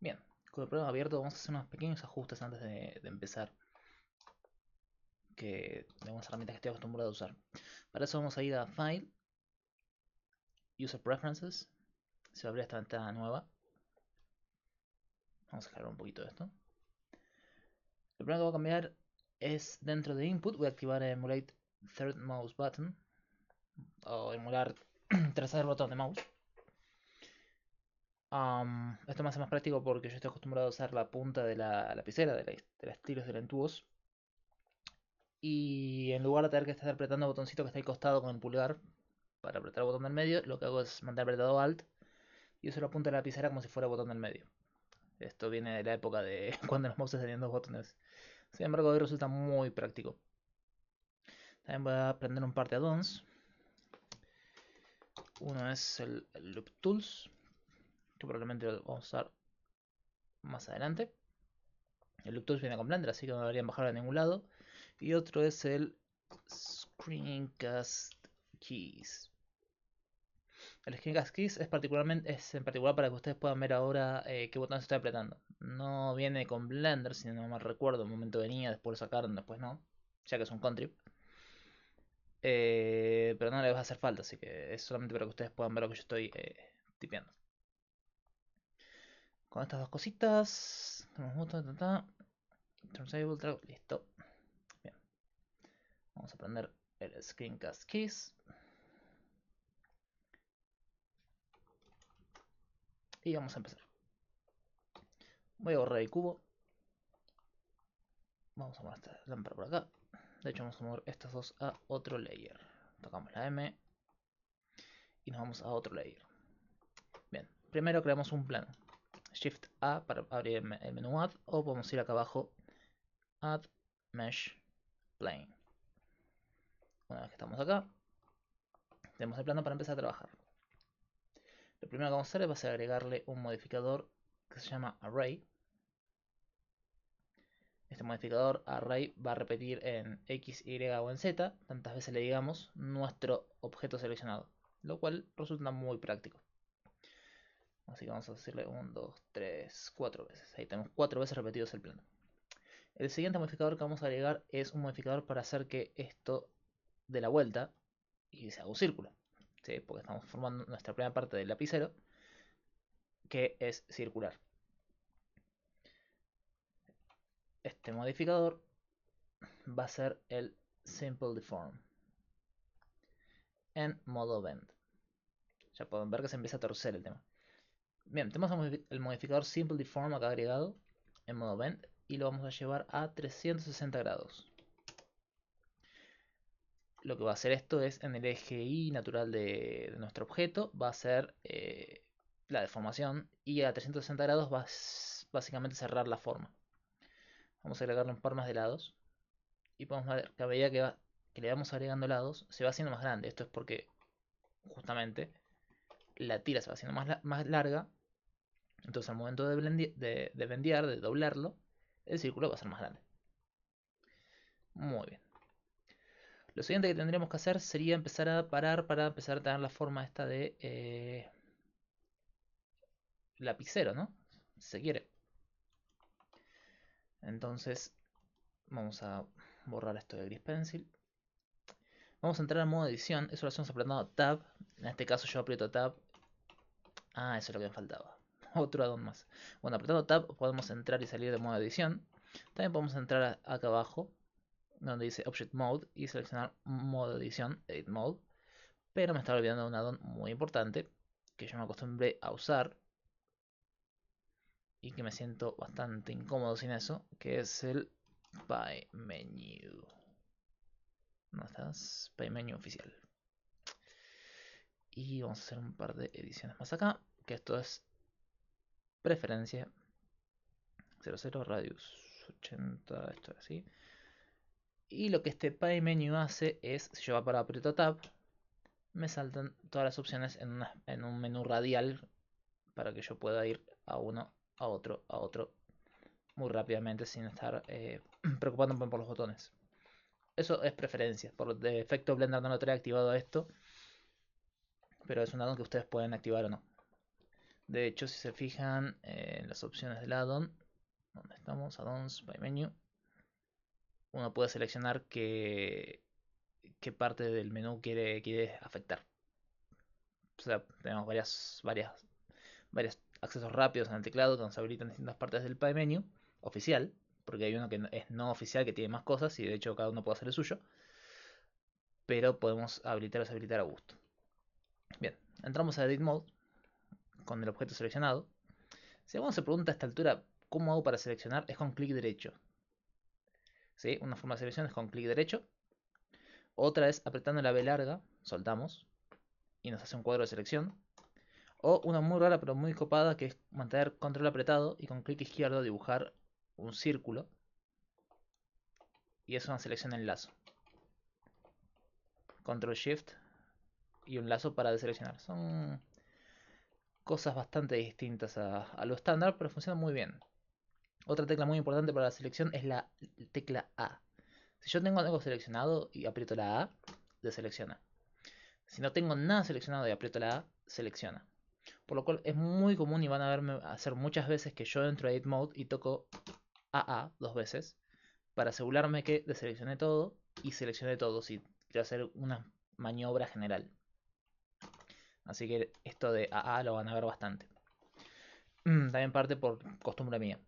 Bien, con el programa abierto vamos a hacer unos pequeños ajustes antes de, empezar. Que de herramientas que estoy acostumbrado a usar. Para eso vamos a ir a File, User Preferences. Se va a abrir esta ventana nueva. Vamos a dejar un poquito de esto. Lo primero que voy a cambiar es dentro de Input. Voy a activar Emulate Third Mouse Button. O emular tercer botón de mouse esto me hace más práctico porque yo estoy acostumbrado a usar la punta de la lapicera, de, la, de los tiros Y en lugar de tener que estar apretando el botoncito que está al costado con el pulgar para apretar el botón del medio, lo que hago es mantener apretado Alt y uso la punta de la lapicera como si fuera el botón del medio. Esto viene de la época de cuando los mouses tenían dos botones. Sin embargo, hoy resulta muy práctico. También voy a aprender un par de addons. Uno es el Loop Tools que probablemente lo vamos a usar más adelante. El Looptools viene con Blender, así que no deberían bajarlo a ningún lado. Y otro es el Screencast Keys. El Screencast Keys es, particularmente, es en particular para que ustedes puedan ver ahora eh, qué botón estoy apretando. No viene con Blender, si no mal recuerdo. un momento venía, después lo sacaron, después no. Ya que es un country. Eh, pero no les va a hacer falta, así que es solamente para que ustedes puedan ver lo que yo estoy eh, tipeando con estas dos cositas. listo. Bien. Vamos a prender el screencast keys. Y vamos a empezar. Voy a borrar el cubo. Vamos a mover esta lámpara por acá. De hecho vamos a mover estas dos a otro layer. Tocamos la M. Y nos vamos a otro layer. Bien. Primero creamos un plano. Shift A para abrir el menú Add o podemos ir acá abajo Add Mesh Plane. Una vez que estamos acá, tenemos el plano para empezar a trabajar. Lo primero que vamos a hacer es agregarle un modificador que se llama Array. Este modificador Array va a repetir en X, Y o en Z, tantas veces le digamos, nuestro objeto seleccionado, lo cual resulta muy práctico. Así que vamos a decirle 1, 2, 3, 4 veces. Ahí tenemos 4 veces repetidos el plano. El siguiente modificador que vamos a agregar es un modificador para hacer que esto dé la vuelta y se haga un círculo. Porque estamos formando nuestra primera parte del lapicero, que es circular. Este modificador va a ser el Simple Deform en modo Bend. Ya pueden ver que se empieza a torcer el tema. Bien, tenemos el modificador Simple Deform acá agregado en modo Bend y lo vamos a llevar a 360 grados. Lo que va a hacer esto es en el eje Y natural de, nuestro objeto va a ser eh, la deformación y a 360 grados va a básicamente cerrar la forma. Vamos a agregarle un par más de lados y podemos ver que a medida que, le vamos agregando lados se va haciendo más grande. Esto es porque justamente la tira se va haciendo más larga entonces al momento de, blendear, de, doblarlo, el círculo va a ser más grande. Muy bien. Lo siguiente que tendríamos que hacer sería empezar a parar para empezar a tener la forma esta de eh, lapicero, ¿no? Si se quiere. Entonces, vamos a borrar esto de Gris Pencil. Vamos a entrar a modo edición. Eso lo hacemos apretando Tab. En este caso yo aprieto Tab. Ah, eso es lo que me faltaba. otro addon más. Bueno, apretando Tab podemos entrar y salir de modo edición. También podemos entrar acá abajo, donde dice Object Mode, y seleccionar modo edición, Edit Mode. Pero me estaba olvidando de un addon muy importante, que yo me acostumbré a usar, y que me siento bastante incómodo sin eso, que es el Pay Menu. ¿No estás? Pay Menu oficial. Y vamos a hacer un par de ediciones más acá, que esto es Preferencia. 00 radius 80, esto así. Y lo que este pie menu hace es, si yo va para aprieto tab, me saltan todas las opciones en, un menú radial para que yo pueda ir a uno, a otro, a otro muy rápidamente sin estar eh, preocupándome por los botones. Eso es preferencia. Por defecto Blender no lo trae activado esto. Pero es un addon que ustedes pueden activar o no. De hecho, si se fijan en eh, las opciones del addon, donde estamos, addons by uno puede seleccionar qué, parte del menú quiere, afectar. O sea, tenemos varias, varias, varios accesos rápidos en el teclado donde se habilitan distintas partes del pie oficial, porque hay uno que es no oficial que tiene más cosas y de hecho cada uno puede hacer el suyo. Pero podemos habilitar o deshabilitar a gusto. Bien, entramos a Edit Mode con el objeto seleccionado. Si alguno se pregunta a esta altura cómo hago para seleccionar, es con clic derecho. ¿Sí? Una forma de selección es con clic derecho. Otra es apretando la B larga, soltamos, y nos hace un cuadro de selección. O una muy rara pero muy copada que es mantener control apretado y con clic izquierdo dibujar un círculo. Y es una selección en lazo. Control Shift y un lazo para deseleccionar. Son cosas bastante distintas a, lo estándar, pero funciona muy bien. Otra tecla muy importante para la selección es la tecla A. Si yo tengo algo seleccionado y aprieto la A, deselecciona. Si no tengo nada seleccionado y aprieto la A, selecciona. Por lo cual es muy común y van a verme hacer muchas veces que yo entro a Edit Mode y toco AA dos veces para asegurarme que deseleccioné todo y seleccioné todo si quiero hacer una maniobra general. Así que esto de AA lo van a ver bastante. Mm, también parte por costumbre mía.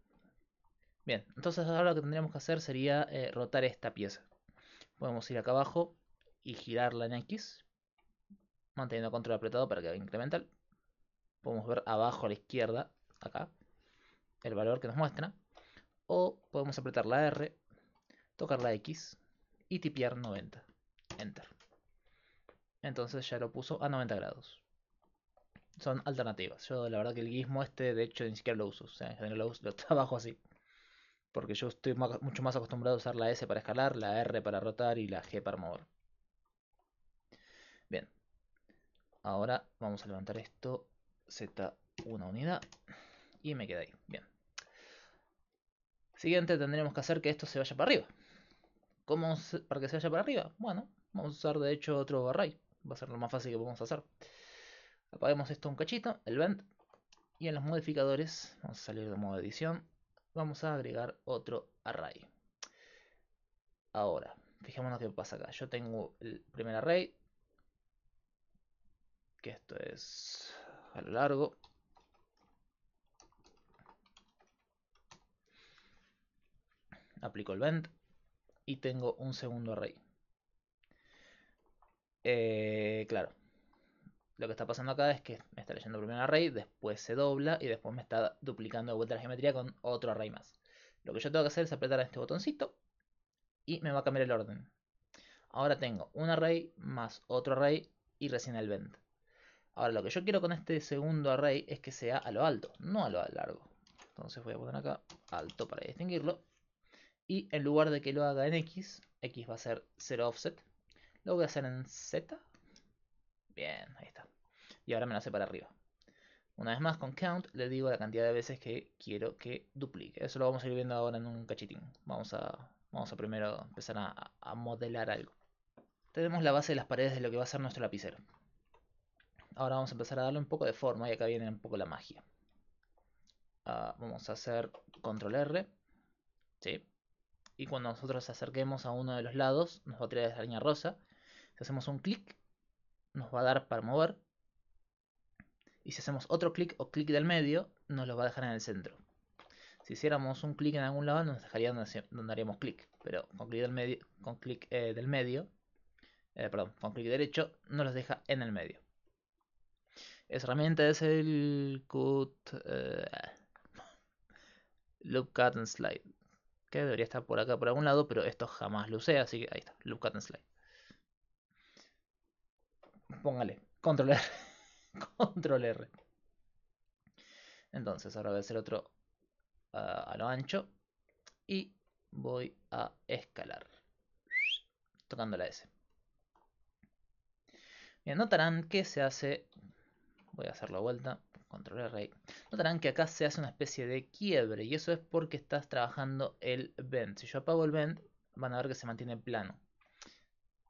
Bien, entonces ahora lo que tendríamos que hacer sería eh, rotar esta pieza. Podemos ir acá abajo y girarla en X. Manteniendo control apretado para que haga incremental. Podemos ver abajo a la izquierda, acá, el valor que nos muestra. O podemos apretar la R, tocar la X y tipear 90. Enter. Entonces ya lo puso a 90 grados son alternativas. Yo la verdad que el guismo este, de hecho, ni siquiera lo uso. O sea, en general lo, uso, lo trabajo así. Porque yo estoy mucho más acostumbrado a usar la S para escalar, la R para rotar y la G para mover. Bien. Ahora vamos a levantar esto. Z una unidad. Y me queda ahí. Bien. Siguiente tendremos que hacer que esto se vaya para arriba. ¿Cómo para que se vaya para arriba? Bueno, vamos a usar de hecho otro array. Va a ser lo más fácil que podemos hacer. Apaguemos esto un cachito, el vent. Y en los modificadores, vamos a salir de modo edición, vamos a agregar otro array. Ahora, fijémonos qué pasa acá. Yo tengo el primer array, que esto es a lo largo. Aplico el vent y tengo un segundo array. Eh, claro, lo que está pasando acá es que me está leyendo primero un array, después se dobla y después me está duplicando de vuelta la geometría con otro array más. Lo que yo tengo que hacer es apretar este botoncito y me va a cambiar el orden. Ahora tengo un array más otro array y recién el bend. Ahora lo que yo quiero con este segundo array es que sea a lo alto, no a lo largo. Entonces voy a poner acá alto para distinguirlo. Y en lugar de que lo haga en X, X va a ser 0 offset. Lo voy a hacer en Z. Bien, ahí está y ahora me la hace para arriba. Una vez más con count le digo la cantidad de veces que quiero que duplique. Eso lo vamos a ir viendo ahora en un cachetín. Vamos a, vamos a primero empezar a, modelar algo. Tenemos la base de las paredes de lo que va a ser nuestro lapicero. Ahora vamos a empezar a darle un poco de forma y acá viene un poco la magia. Ah, vamos a hacer control R. Y cuando nosotros acerquemos a uno de los lados, nos va a tirar esa línea rosa. Si hacemos un clic, nos va a dar para mover. Y si hacemos otro clic o clic del medio, nos lo va a dejar en el centro. Si hiciéramos un clic en algún lado, nos dejaría donde, haríamos clic. Pero con clic del medio, con clic eh, del medio, eh, perdón, con clic derecho, nos los deja en el medio. Esa herramienta es el cut, eh, loop cut and slide. Que debería estar por acá por algún lado, pero esto jamás lo usé, así que ahí está, loop cut and slide. Póngale, Controlar. Control R. Entonces, ahora voy a hacer otro ah, a lo ancho. Y voy a escalar. Tocando la S. Bien, notarán que se hace... Voy a hacer la vuelta. Control R. Notarán que acá se hace una especie de quiebre. Y eso es porque estás trabajando el bend. Si yo apago el bend, van a ver que se mantiene plano.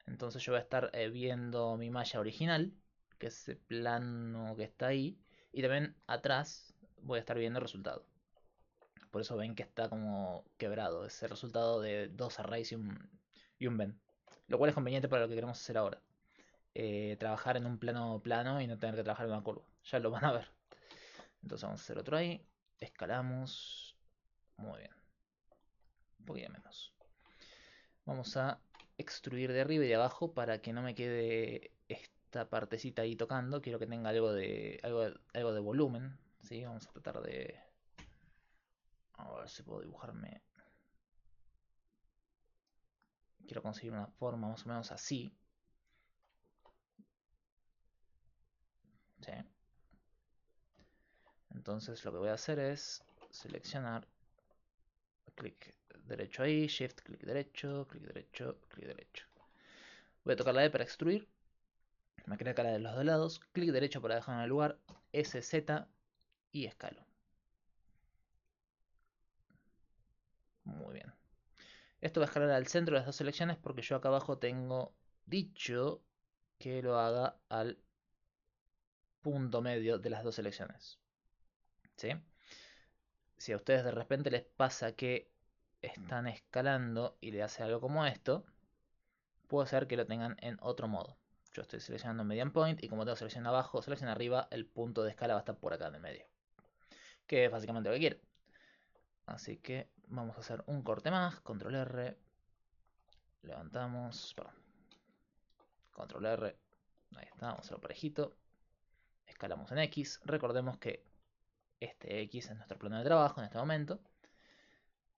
Entonces yo voy a estar eh, viendo mi malla original que ese plano que está ahí. Y también atrás voy a estar viendo el resultado. Por eso ven que está como quebrado. Es el resultado de dos arrays y un, y un bend. Lo cual es conveniente para lo que queremos hacer ahora. Eh, trabajar en un plano plano y no tener que trabajar en una curva. Ya lo van a ver. Entonces vamos a hacer otro ahí. Escalamos. Muy bien. Un poquito menos. Vamos a extruir de arriba y de abajo para que no me quede esta partecita ahí tocando, quiero que tenga algo de, algo, algo de volumen, ¿sí? Vamos a tratar de... A ver si puedo dibujarme... Quiero conseguir una forma más o menos así. Entonces lo que voy a hacer es seleccionar, clic derecho ahí, shift, clic derecho, clic derecho, clic derecho. Voy a tocar la E para extruir me crea cara de los dos lados, clic derecho para dejar en el lugar, SZ y escalo. Muy bien. Esto va a escalar al centro de las dos selecciones porque yo acá abajo tengo dicho que lo haga al punto medio de las dos selecciones. ¿Sí? Si a ustedes de repente les pasa que están escalando y le hace algo como esto, puede ser que lo tengan en otro modo estoy seleccionando median point y como tengo selección abajo, selección arriba, el punto de escala va a estar por acá en el medio. Que es básicamente lo que quiero. Así que vamos a hacer un corte más, control R, levantamos, perdón, control R, ahí está, vamos a hacerlo parejito, escalamos en X, recordemos que este X es nuestro plano de trabajo en este momento,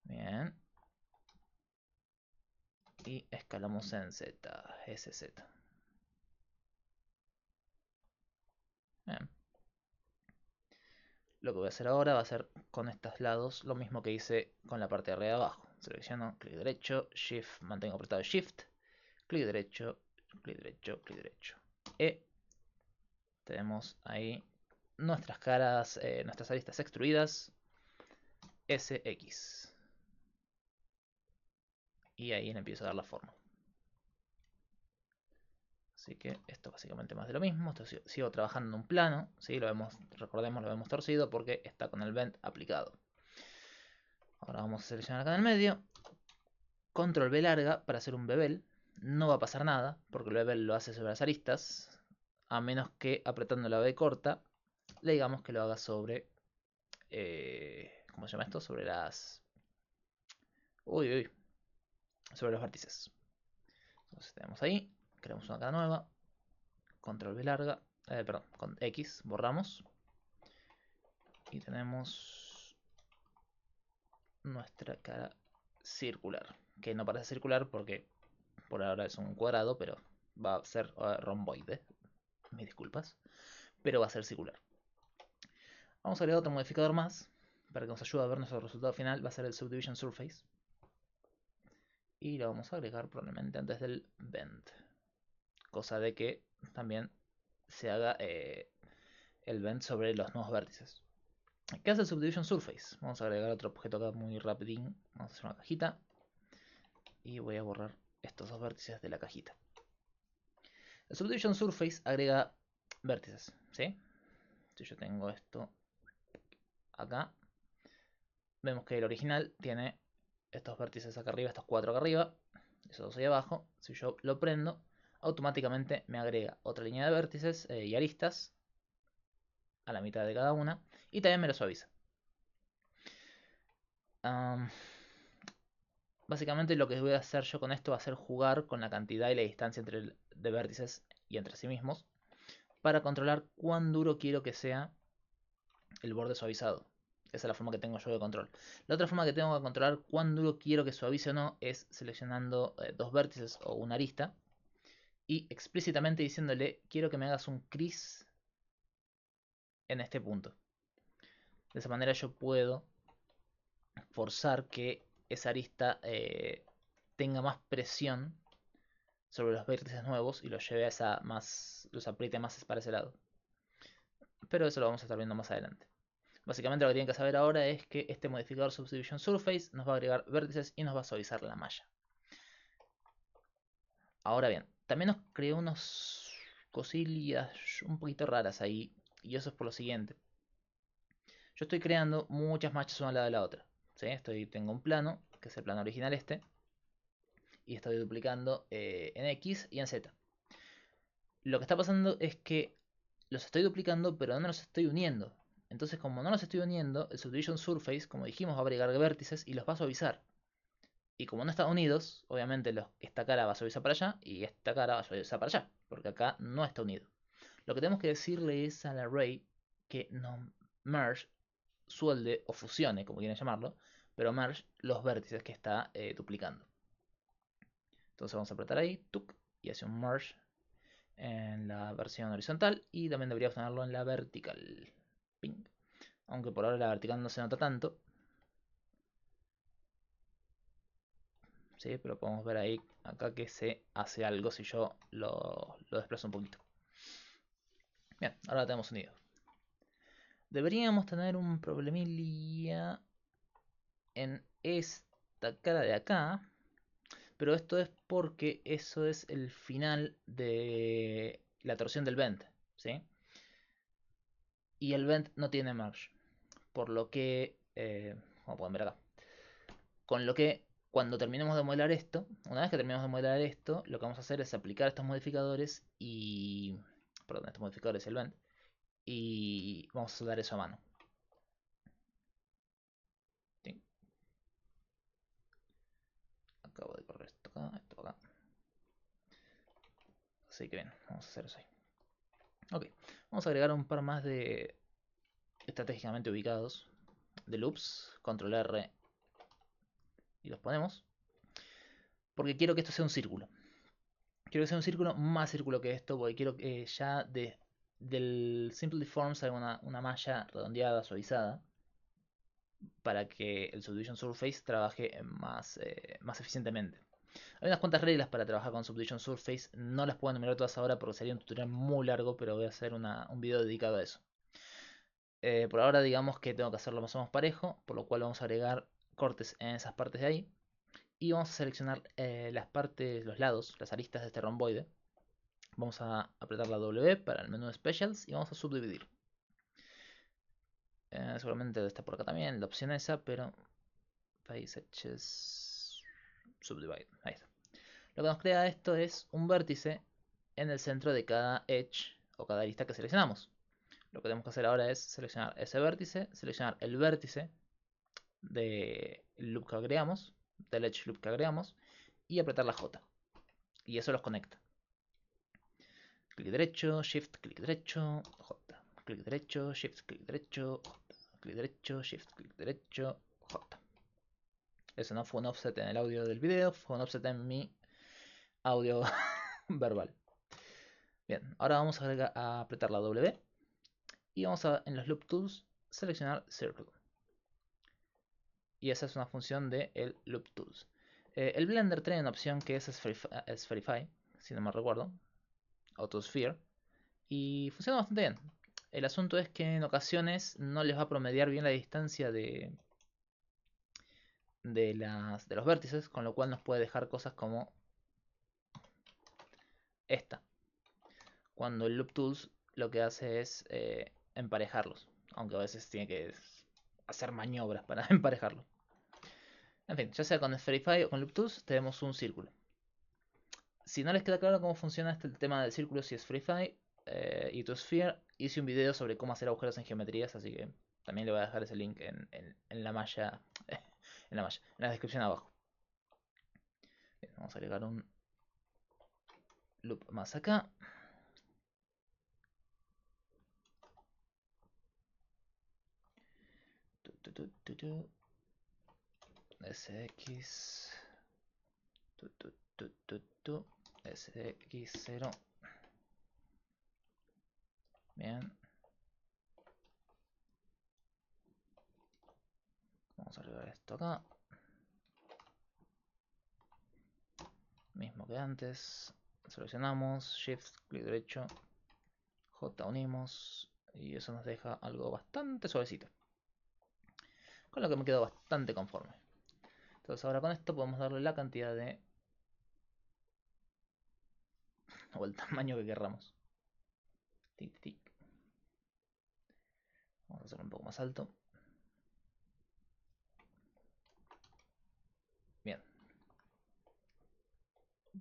bien, y escalamos en Z, SZ. Lo que voy a hacer ahora va a ser con estos lados lo mismo que hice con la parte de arriba de abajo. Selecciono, clic derecho, Shift, mantengo apretado Shift, clic derecho, clic derecho, clic derecho. Y e Tenemos ahí nuestras caras, eh, nuestras aristas extruidas. SX. Y ahí le empiezo a dar la forma. Así que esto básicamente más de lo mismo. Esto sigo trabajando en un plano. ¿sí? Lo vemos, recordemos, lo hemos torcido porque está con el bend aplicado. Ahora vamos a seleccionar acá en el medio. Control B larga para hacer un bevel. No va a pasar nada porque el bevel lo hace sobre las aristas. A menos que apretando la B corta le digamos que lo haga sobre... Eh, ¿Cómo se llama esto? Sobre las... Uy, uy. Sobre los vértices. Entonces tenemos ahí creamos una cara nueva, control V larga, eh, perdón, con X, borramos, y tenemos nuestra cara circular, que no parece circular porque por ahora es un cuadrado, pero va a ser romboide, mis disculpas, pero va a ser circular. Vamos a agregar otro modificador más, para que nos ayude a ver nuestro resultado final, va a ser el Subdivision Surface. Y lo vamos a agregar probablemente antes del Bend cosa de que también se haga eh, el bend sobre los nuevos vértices. ¿Qué hace el Subdivision Surface? Vamos a agregar otro objeto acá muy rapidín. Vamos a hacer una cajita. Y voy a borrar estos dos vértices de la cajita. El Subdivision Surface agrega vértices, Si yo tengo esto acá, vemos que el original tiene estos vértices acá arriba, estos cuatro acá arriba, esos dos ahí abajo. Si yo lo prendo, automáticamente me agrega otra línea de vértices eh, y aristas a la mitad de cada una y también me lo suaviza. básicamente lo que voy a hacer yo con esto va a ser jugar con la cantidad y la distancia entre vértices y entre sí mismos para controlar cuán duro quiero que sea el borde suavizado. Esa es la forma que tengo yo de control. La otra forma que tengo de controlar cuán duro quiero que suavice o no es seleccionando eh, dos vértices o una arista y explícitamente diciéndole, quiero que me hagas un cris en este punto. De esa manera yo puedo forzar que esa arista eh, tenga más presión sobre los vértices nuevos y los lleve a esa más, los apriete más para ese lado. Pero eso lo vamos a estar viendo más adelante. Básicamente lo que tienen que saber ahora es que este modificador Subdivision Surface nos va a agregar vértices y nos va a suavizar la malla. Ahora bien, también nos creó unas cosillas un poquito raras ahí. Y eso es por lo siguiente. Yo estoy creando muchas machas una al lado de la otra. ¿sí? tengo un plano, que es el plano original este. Y estoy duplicando eh, en X y en Z. Lo que está pasando es que los estoy duplicando, pero no los estoy uniendo. Entonces, como no los estoy uniendo, el Subdivision Surface, como dijimos, va a agregar vértices y los va a suavizar. Y como no Estados unidos, obviamente esta cara va a subirse para allá y esta cara va a subirse para allá, porque acá no está unido. Lo que tenemos que decirle es al array que no merge, suelde o fusione, como quieran llamarlo, pero merge los vértices que está eh, duplicando. Entonces vamos a apretar ahí, tuc, y hace un merge en la versión horizontal y también deberíamos tenerlo en la vertical. Aunque por ahora la vertical no se nota tanto, Pero podemos ver ahí acá que se hace algo si yo lo, desplazo un poquito. Bien, ahora lo tenemos unido. Deberíamos tener un problemilla en esta cara de acá. Pero esto es porque eso es el final de la torsión del vent. ¿sí? Y el vent no tiene merge. Por lo que, como eh, pueden ver acá. Con lo que cuando terminemos de modelar esto, una vez que terminemos de modelar esto, lo que vamos a hacer es aplicar estos modificadores y... Perdón, estos modificadores, el bend. Y vamos a dar eso a mano. Acabo de correr esto acá, esto acá. Así que bien, vamos a hacer eso ahí. Ok, vamos a agregar un par más de estratégicamente ubicados de loops, control R y los ponemos. Porque quiero que esto sea un círculo. Quiero que sea un círculo más círculo que esto, porque quiero que eh, ya de, del Simple Form salga una, una malla redondeada, suavizada, para que el Subdivision Surface trabaje más, eh, más eficientemente. Hay unas cuantas reglas para trabajar con Subdivision Surface, no las puedo enumerar todas ahora porque sería un tutorial muy largo, pero voy a hacer un video dedicado a eso. Eh, por ahora digamos que tengo que hacerlo más o menos parejo, por lo cual vamos a agregar cortes en esas partes de ahí. Y vamos a seleccionar eh, las partes, los lados, las aristas de este romboide. Vamos a apretar la W para el menú Specials y vamos a subdividir. Eh, seguramente está por acá también, la opción esa, pero... Edges... Subdivide, ahí está. Lo que nos crea esto es un vértice en el centro de cada edge o cada arista que seleccionamos. Lo que tenemos que hacer ahora es seleccionar ese vértice, seleccionar el vértice del loop que agregamos, del edge loop que agregamos, y apretar la J. Y eso los conecta. Clic derecho, shift, clic derecho, J. Clic derecho, shift, clic derecho, J. Clic derecho, shift, clic derecho, J. Eso no fue un offset en el audio del video, fue un offset en mi audio verbal. Bien, ahora vamos a, a apretar la W y vamos a en los loop tools seleccionar circle y esa es una función del el loop tools. Eh, el Blender tiene una opción que es eh, Spherify, si no me recuerdo, AutoSphere, y funciona bastante bien. El asunto es que en ocasiones no les va a promediar bien la distancia de, de, las, de los vértices, con lo cual nos puede dejar cosas como esta. Cuando el Loop Tools lo que hace es eh, emparejarlos, aunque a veces tiene que hacer maniobras para emparejarlos. En fin, ya sea con Spherify o con Looptus, tenemos un círculo. Si no les queda claro cómo funciona este tema del círculo, si es Spherify eh, y tu hice un video sobre cómo hacer agujeros en geometrías, así que también les voy a dejar ese link en, la malla, en la en la descripción abajo. vamos a agregar un loop más acá. SX tu, SX0 bien vamos a agregar esto acá mismo que antes seleccionamos shift clic derecho j unimos y eso nos deja algo bastante suavecito con lo que me quedo bastante conforme entonces ahora con esto podemos darle la cantidad de... o el tamaño que querramos. Tic, tic. Vamos a hacerlo un poco más alto. Bien.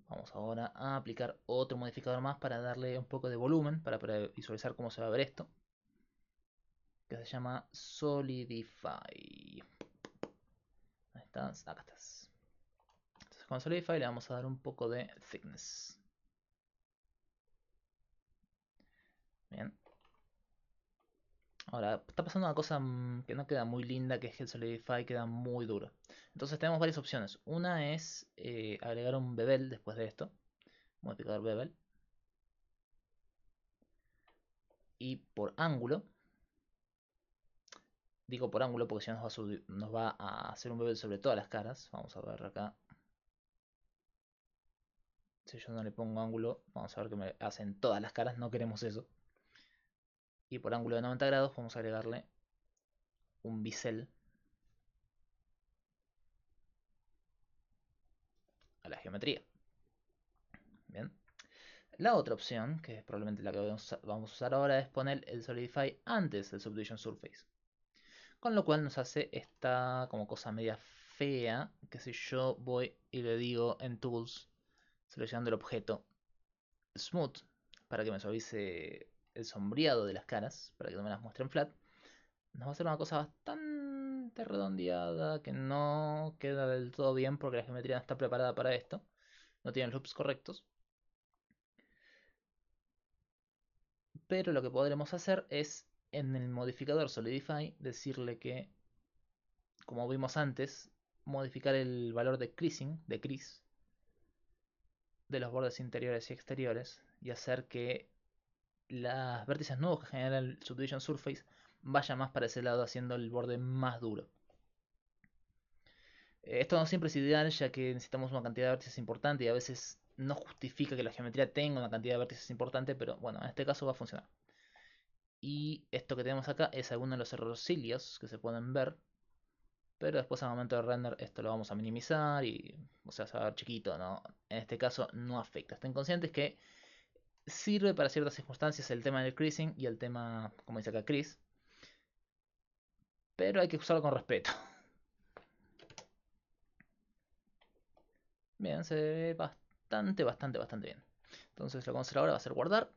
Vamos ahora a aplicar otro modificador más para darle un poco de volumen, para, para visualizar cómo se va a ver esto. Que se llama Solidify. Acá ah, Entonces con Solidify le vamos a dar un poco de thickness. Bien. Ahora, está pasando una cosa mm, que no queda muy linda, que es que el Solidify queda muy duro. Entonces tenemos varias opciones. Una es eh, agregar un bevel después de esto. Modificador bevel. Y por ángulo Digo por ángulo porque si no nos va, a hacer un bebé sobre todas las caras. Vamos a ver acá. Si yo no le pongo ángulo, vamos a ver que me hacen todas las caras. No queremos eso. Y por ángulo de 90 grados vamos a agregarle un bisel a la geometría. Bien. La otra opción, que es probablemente la que vamos a usar ahora, es poner el Solidify antes del Subdivision Surface. Con lo cual nos hace esta como cosa media fea, que si yo voy y le digo en Tools, seleccionando el objeto, Smooth, para que me suavice el sombreado de las caras, para que no me las muestren flat, nos va a hacer una cosa bastante redondeada, que no queda del todo bien porque la geometría no está preparada para esto, no tiene loops correctos. Pero lo que podremos hacer es en el modificador Solidify decirle que, como vimos antes, modificar el valor de creasing, de cris, de los bordes interiores y exteriores y hacer que las vértices nuevos que genera el Subdivision Surface vaya más para ese lado haciendo el borde más duro. Eh, esto no siempre es ideal ya que necesitamos una cantidad de vértices importante y a veces no justifica que la geometría tenga una cantidad de vértices importante, pero bueno, en este caso va a funcionar. Y esto que tenemos acá es alguno de los cilios que se pueden ver. Pero después al momento de render esto lo vamos a minimizar y o sea, se va a ver chiquito, ¿no? En este caso no afecta. Estén conscientes que sirve para ciertas circunstancias el tema del creasing y el tema, como dice acá, Chris. Pero hay que usarlo con respeto. Bien, se ve bastante, bastante, bastante bien. Entonces lo que vamos a hacer ahora va a ser guardar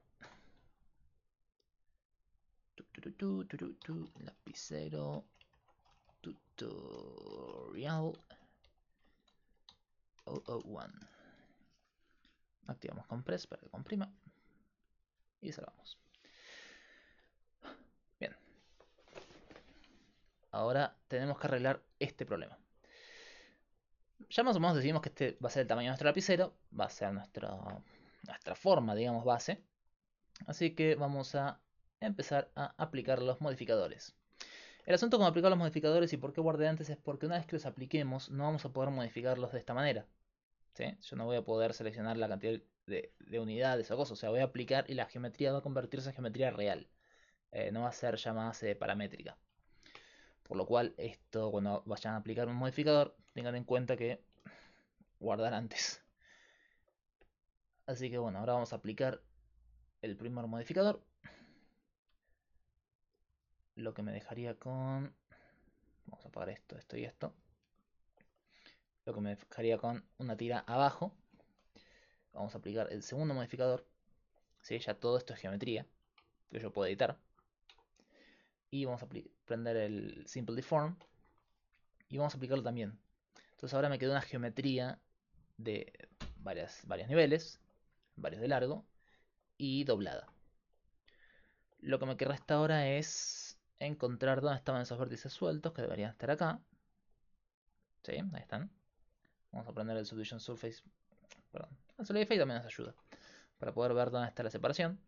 tu, lapicero, tutorial, 001. Activamos compress para que comprima y salvamos Bien. Ahora tenemos que arreglar este problema. Ya más o menos decidimos que este va a ser el tamaño de nuestro lapicero, va a ser nuestra, nuestra forma, digamos, base. Así que vamos a empezar a aplicar los modificadores. El asunto con aplicar los modificadores y por qué guardé antes es porque una vez que los apliquemos no vamos a poder modificarlos de esta manera. Yo no voy a poder seleccionar la cantidad de, unidades o cosas, o sea, voy a aplicar y la geometría va a convertirse en geometría real. Eh, no va a ser ya más eh, paramétrica. Por lo cual, esto cuando vayan a aplicar un modificador, tengan en cuenta que guardar antes. Así que bueno, ahora vamos a aplicar el primer modificador. Lo que me dejaría con... Vamos a apagar esto, esto y esto. Lo que me dejaría con una tira abajo. Vamos a aplicar el segundo modificador. Si ya todo esto es geometría. Que yo puedo editar. Y vamos a prender el Simple Deform. Y vamos a aplicarlo también. Entonces ahora me queda una geometría de varios niveles. Varios de largo. Y doblada. Lo que me queda hasta ahora es encontrar dónde estaban esos vértices sueltos, que deberían estar acá. ¿Sí? Ahí están. Vamos a aprender el Subdivision Surface. Perdón. El ah, Solidify también nos ayuda. Para poder ver dónde está la separación.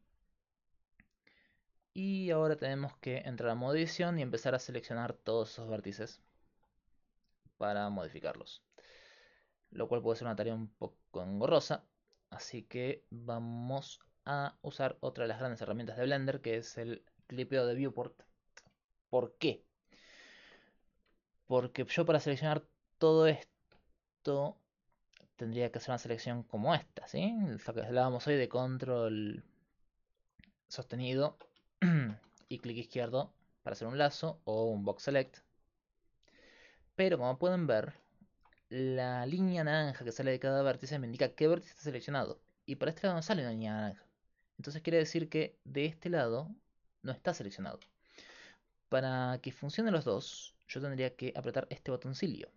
Y ahora tenemos que entrar a modo y empezar a seleccionar todos esos vértices. Para modificarlos. Lo cual puede ser una tarea un poco engorrosa. Así que vamos a usar otra de las grandes herramientas de Blender. Que es el clipeo de viewport. ¿Por qué? Porque yo para seleccionar todo esto tendría que hacer una selección como esta, ¿sí? Lo que hablábamos hoy de control sostenido y clic izquierdo para hacer un lazo o un box select. Pero como pueden ver, la línea naranja que sale de cada vértice me indica qué vértice está seleccionado. Y para este lado no sale una línea naranja. Entonces quiere decir que de este lado no está seleccionado. Para que funcionen los dos, yo tendría que apretar este botoncillo.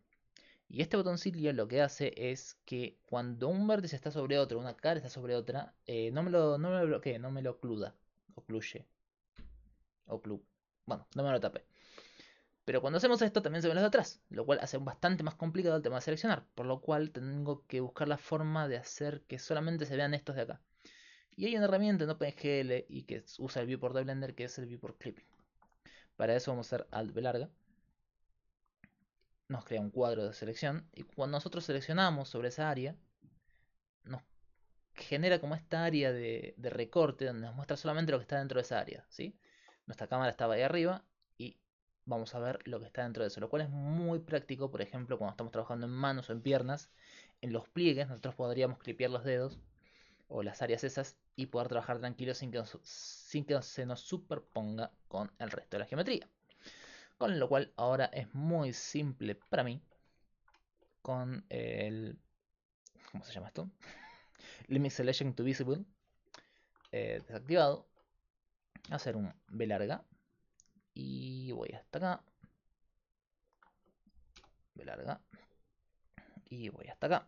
Y este botoncillo lo que hace es que cuando un vértice está sobre otro, una cara está sobre otra, eh, no, me lo, no me bloquee, no me lo ocluda, ocluye, Bueno, no me lo tape. Pero cuando hacemos esto también se ven los de atrás, lo cual hace bastante más complicado el tema de seleccionar, por lo cual tengo que buscar la forma de hacer que solamente se vean estos de acá. Y hay una herramienta en OpenGL y que usa el viewport de Blender que es el viewport clipping. Para eso vamos a hacer alt larga. Nos crea un cuadro de selección. Y cuando nosotros seleccionamos sobre esa área, nos genera como esta área de, recorte donde nos muestra solamente lo que está dentro de esa área. Nuestra cámara estaba ahí arriba y vamos a ver lo que está dentro de eso. Lo cual es muy práctico, por ejemplo, cuando estamos trabajando en manos o en piernas. En los pliegues nosotros podríamos clipear los dedos o las áreas esas y poder trabajar tranquilo sin que, se nos superponga con el resto de la geometría. Con lo cual ahora es muy simple para mí con el... ¿Cómo se llama esto? Limit Selection to Visible eh, desactivado. Hacer un B larga. Y voy hasta acá. B larga. Y voy hasta acá.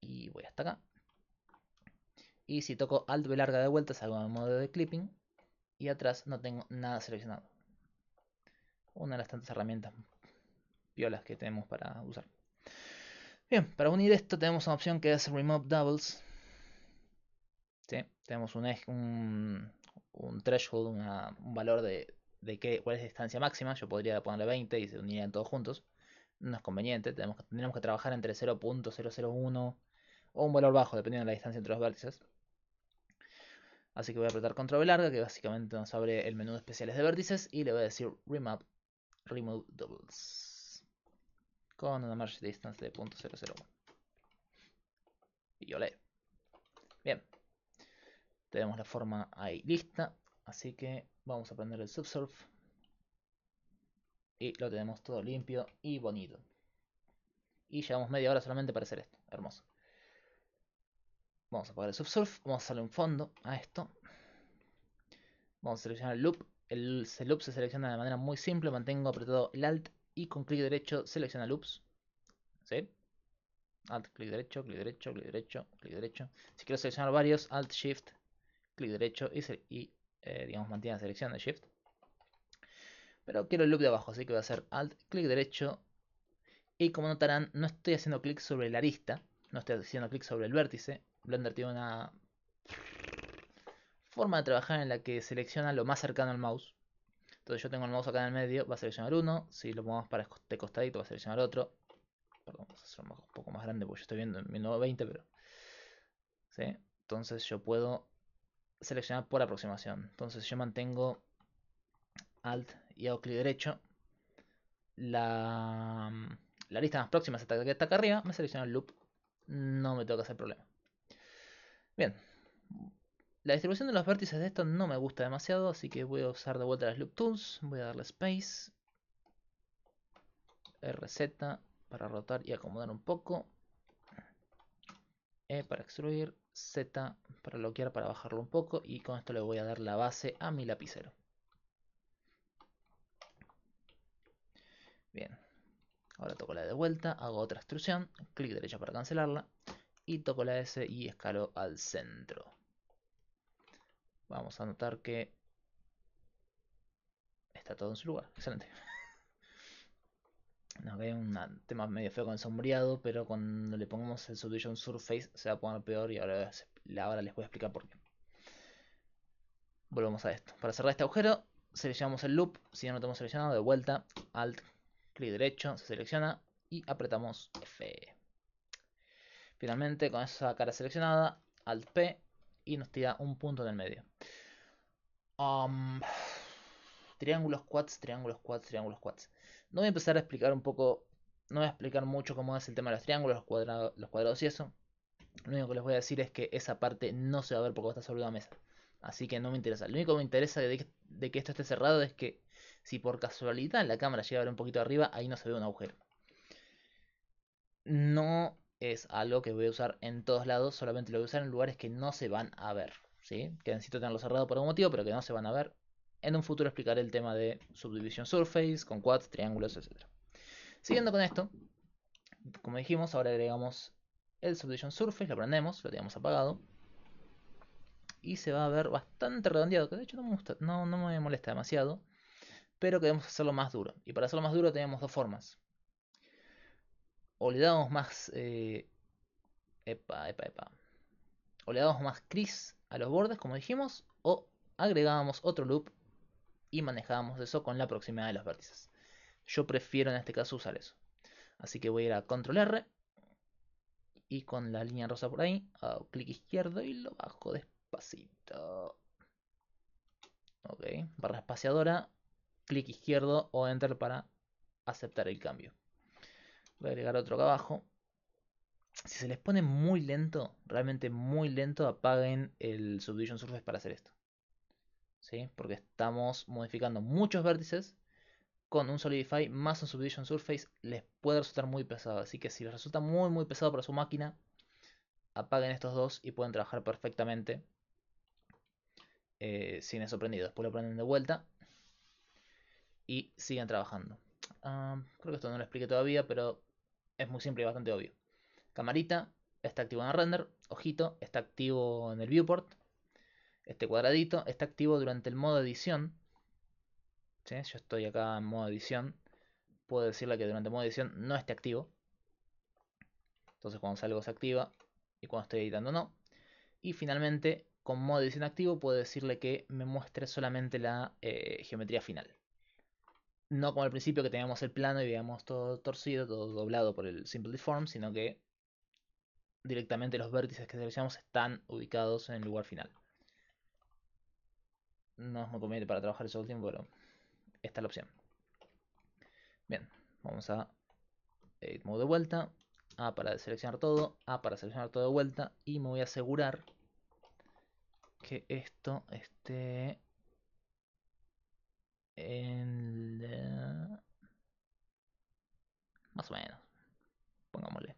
Y voy hasta acá. Y si toco Alt V larga de vuelta, salgo en modo de clipping. Y atrás no tengo nada seleccionado. Una de las tantas herramientas piolas que tenemos para usar. Bien, para unir esto tenemos una opción que es Remove Doubles. Tenemos un, un, un threshold, un valor de, cuál es la distancia máxima. Yo podría ponerle 20 y se unirían todos juntos. No es conveniente, tenemos, tendríamos que trabajar entre 0.001 o un valor bajo, dependiendo de la distancia entre los vértices. Así que voy a apretar control larga, que básicamente nos abre el menú de especiales de vértices, y le voy a decir remap, remove doubles, con una merge distance de .001. Y yo le. Bien. Tenemos la forma ahí lista, así que vamos a prender el subsurf. Y lo tenemos todo limpio y bonito. Y llevamos media hora solamente para hacer esto. Hermoso. Vamos a apagar el subsurf. Vamos a darle un fondo a esto. Vamos a seleccionar el loop. El, loop se selecciona de manera muy simple. Mantengo apretado el alt y con clic derecho selecciona loops. Alt, clic derecho, clic derecho, clic derecho, clic derecho. Si quiero seleccionar varios, alt, shift, clic derecho y, eh, digamos mantiene la selección de shift. Pero quiero el loop de abajo, así que voy a hacer alt, clic derecho. Y como notarán, no estoy haciendo clic sobre la arista, no estoy haciendo clic sobre el vértice, Blender tiene una forma de trabajar en la que selecciona lo más cercano al mouse. Entonces yo tengo el mouse acá en el medio, va a seleccionar uno, si lo pongamos para este costadito va a seleccionar otro. Perdón, vamos a hacerlo un poco más grande porque yo estoy viendo en 1920, pero... Entonces yo puedo seleccionar por aproximación. Entonces yo mantengo Alt y hago clic derecho. La, lista más próxima que está acá arriba, me selecciona el loop. No me tengo que hacer problema. Bien. La distribución de los vértices de esto no me gusta demasiado, así que voy a usar de vuelta las loop tools. Voy a darle space. RZ para rotar y acomodar un poco. E para extruir. Z para bloquear, para bajarlo un poco. Y con esto le voy a dar la base a mi lapicero. Bien. Ahora toco la de vuelta, hago otra extrusión, clic derecho para cancelarla y toco la S y escalo al centro. Vamos a notar que está todo en su lugar. Excelente. Nos ve un tema medio feo con el sombreado, pero cuando le pongamos el Subdivision Surface se va a poner peor y ahora, ahora les voy a explicar por qué. Volvemos a esto. Para cerrar este agujero, seleccionamos el loop. Si ya no lo tenemos seleccionado, de vuelta, Alt, clic derecho, se selecciona y apretamos F. Finalmente, con esa cara seleccionada, Alt P y nos tira un punto en el medio. triángulos quads, triángulos quads, triángulos quads. No voy a empezar a explicar un poco, no voy a explicar mucho cómo es el tema de los triángulos, los, cuadrados y eso. Lo único que les voy a decir es que esa parte no se va a ver porque está sobre una mesa. Así que no me interesa. Lo único que me interesa de de que esto esté cerrado es que si por casualidad la cámara llega a ver un poquito arriba, ahí no se ve un agujero. No es algo que voy a usar en todos lados, solamente lo voy a usar en lugares que no se van a ver, ¿sí? Que necesito tenerlo cerrado por algún motivo, pero que no se van a ver. En un futuro explicaré el tema de subdivision surface, con quads, triángulos, etc. Siguiendo con esto, como dijimos, ahora agregamos el subdivision surface, lo prendemos, lo teníamos apagado. Y se va a ver bastante redondeado, que de hecho no me, no me molesta demasiado. Pero queremos hacerlo más duro. Y para hacerlo más duro tenemos dos formas o le damos más... Eh, epa, O le damos más gris a los bordes, como dijimos, o agregábamos otro loop y manejábamos eso con la proximidad de los vértices. Yo prefiero en este caso usar eso. Así que voy a ir a control R y con la línea rosa por ahí, hago clic izquierdo y lo bajo despacito. Ok, barra espaciadora, clic izquierdo o enter para aceptar el cambio. Voy a agregar otro acá abajo. Si se les pone muy lento, realmente muy lento, apaguen el Subdivision Surface para hacer esto. ¿Sí? Porque estamos modificando muchos vértices. Con un Solidify más un Subdivision Surface les puede resultar muy pesado. Así que si les resulta muy muy pesado para su máquina, apaguen estos dos y pueden trabajar perfectamente eh, sin eso prendido. Después lo prenden de vuelta y siguen trabajando. Ah, creo que esto no lo expliqué todavía, pero es muy simple y bastante obvio. Camarita está activo en el render, ojito, está activo en el viewport, este cuadradito está activo durante el modo edición. ¿Sí? Yo estoy acá en modo edición, puedo decirle que durante modo edición no esté activo. Entonces cuando salgo se activa y cuando estoy editando no. Y finalmente con modo edición activo puedo decirle que me muestre solamente la eh, geometría final no como al principio que teníamos el plano y veíamos todo torcido, todo doblado por el Simple Deform, sino que directamente los vértices que seleccionamos están ubicados en el lugar final. No es muy conveniente para trabajar eso último, pero esta es la opción. Bien, vamos a Edit eh, Mode de vuelta, A para seleccionar todo, A para seleccionar todo de vuelta, y me voy a asegurar que esto esté en eh, Más o menos. Pongámosle.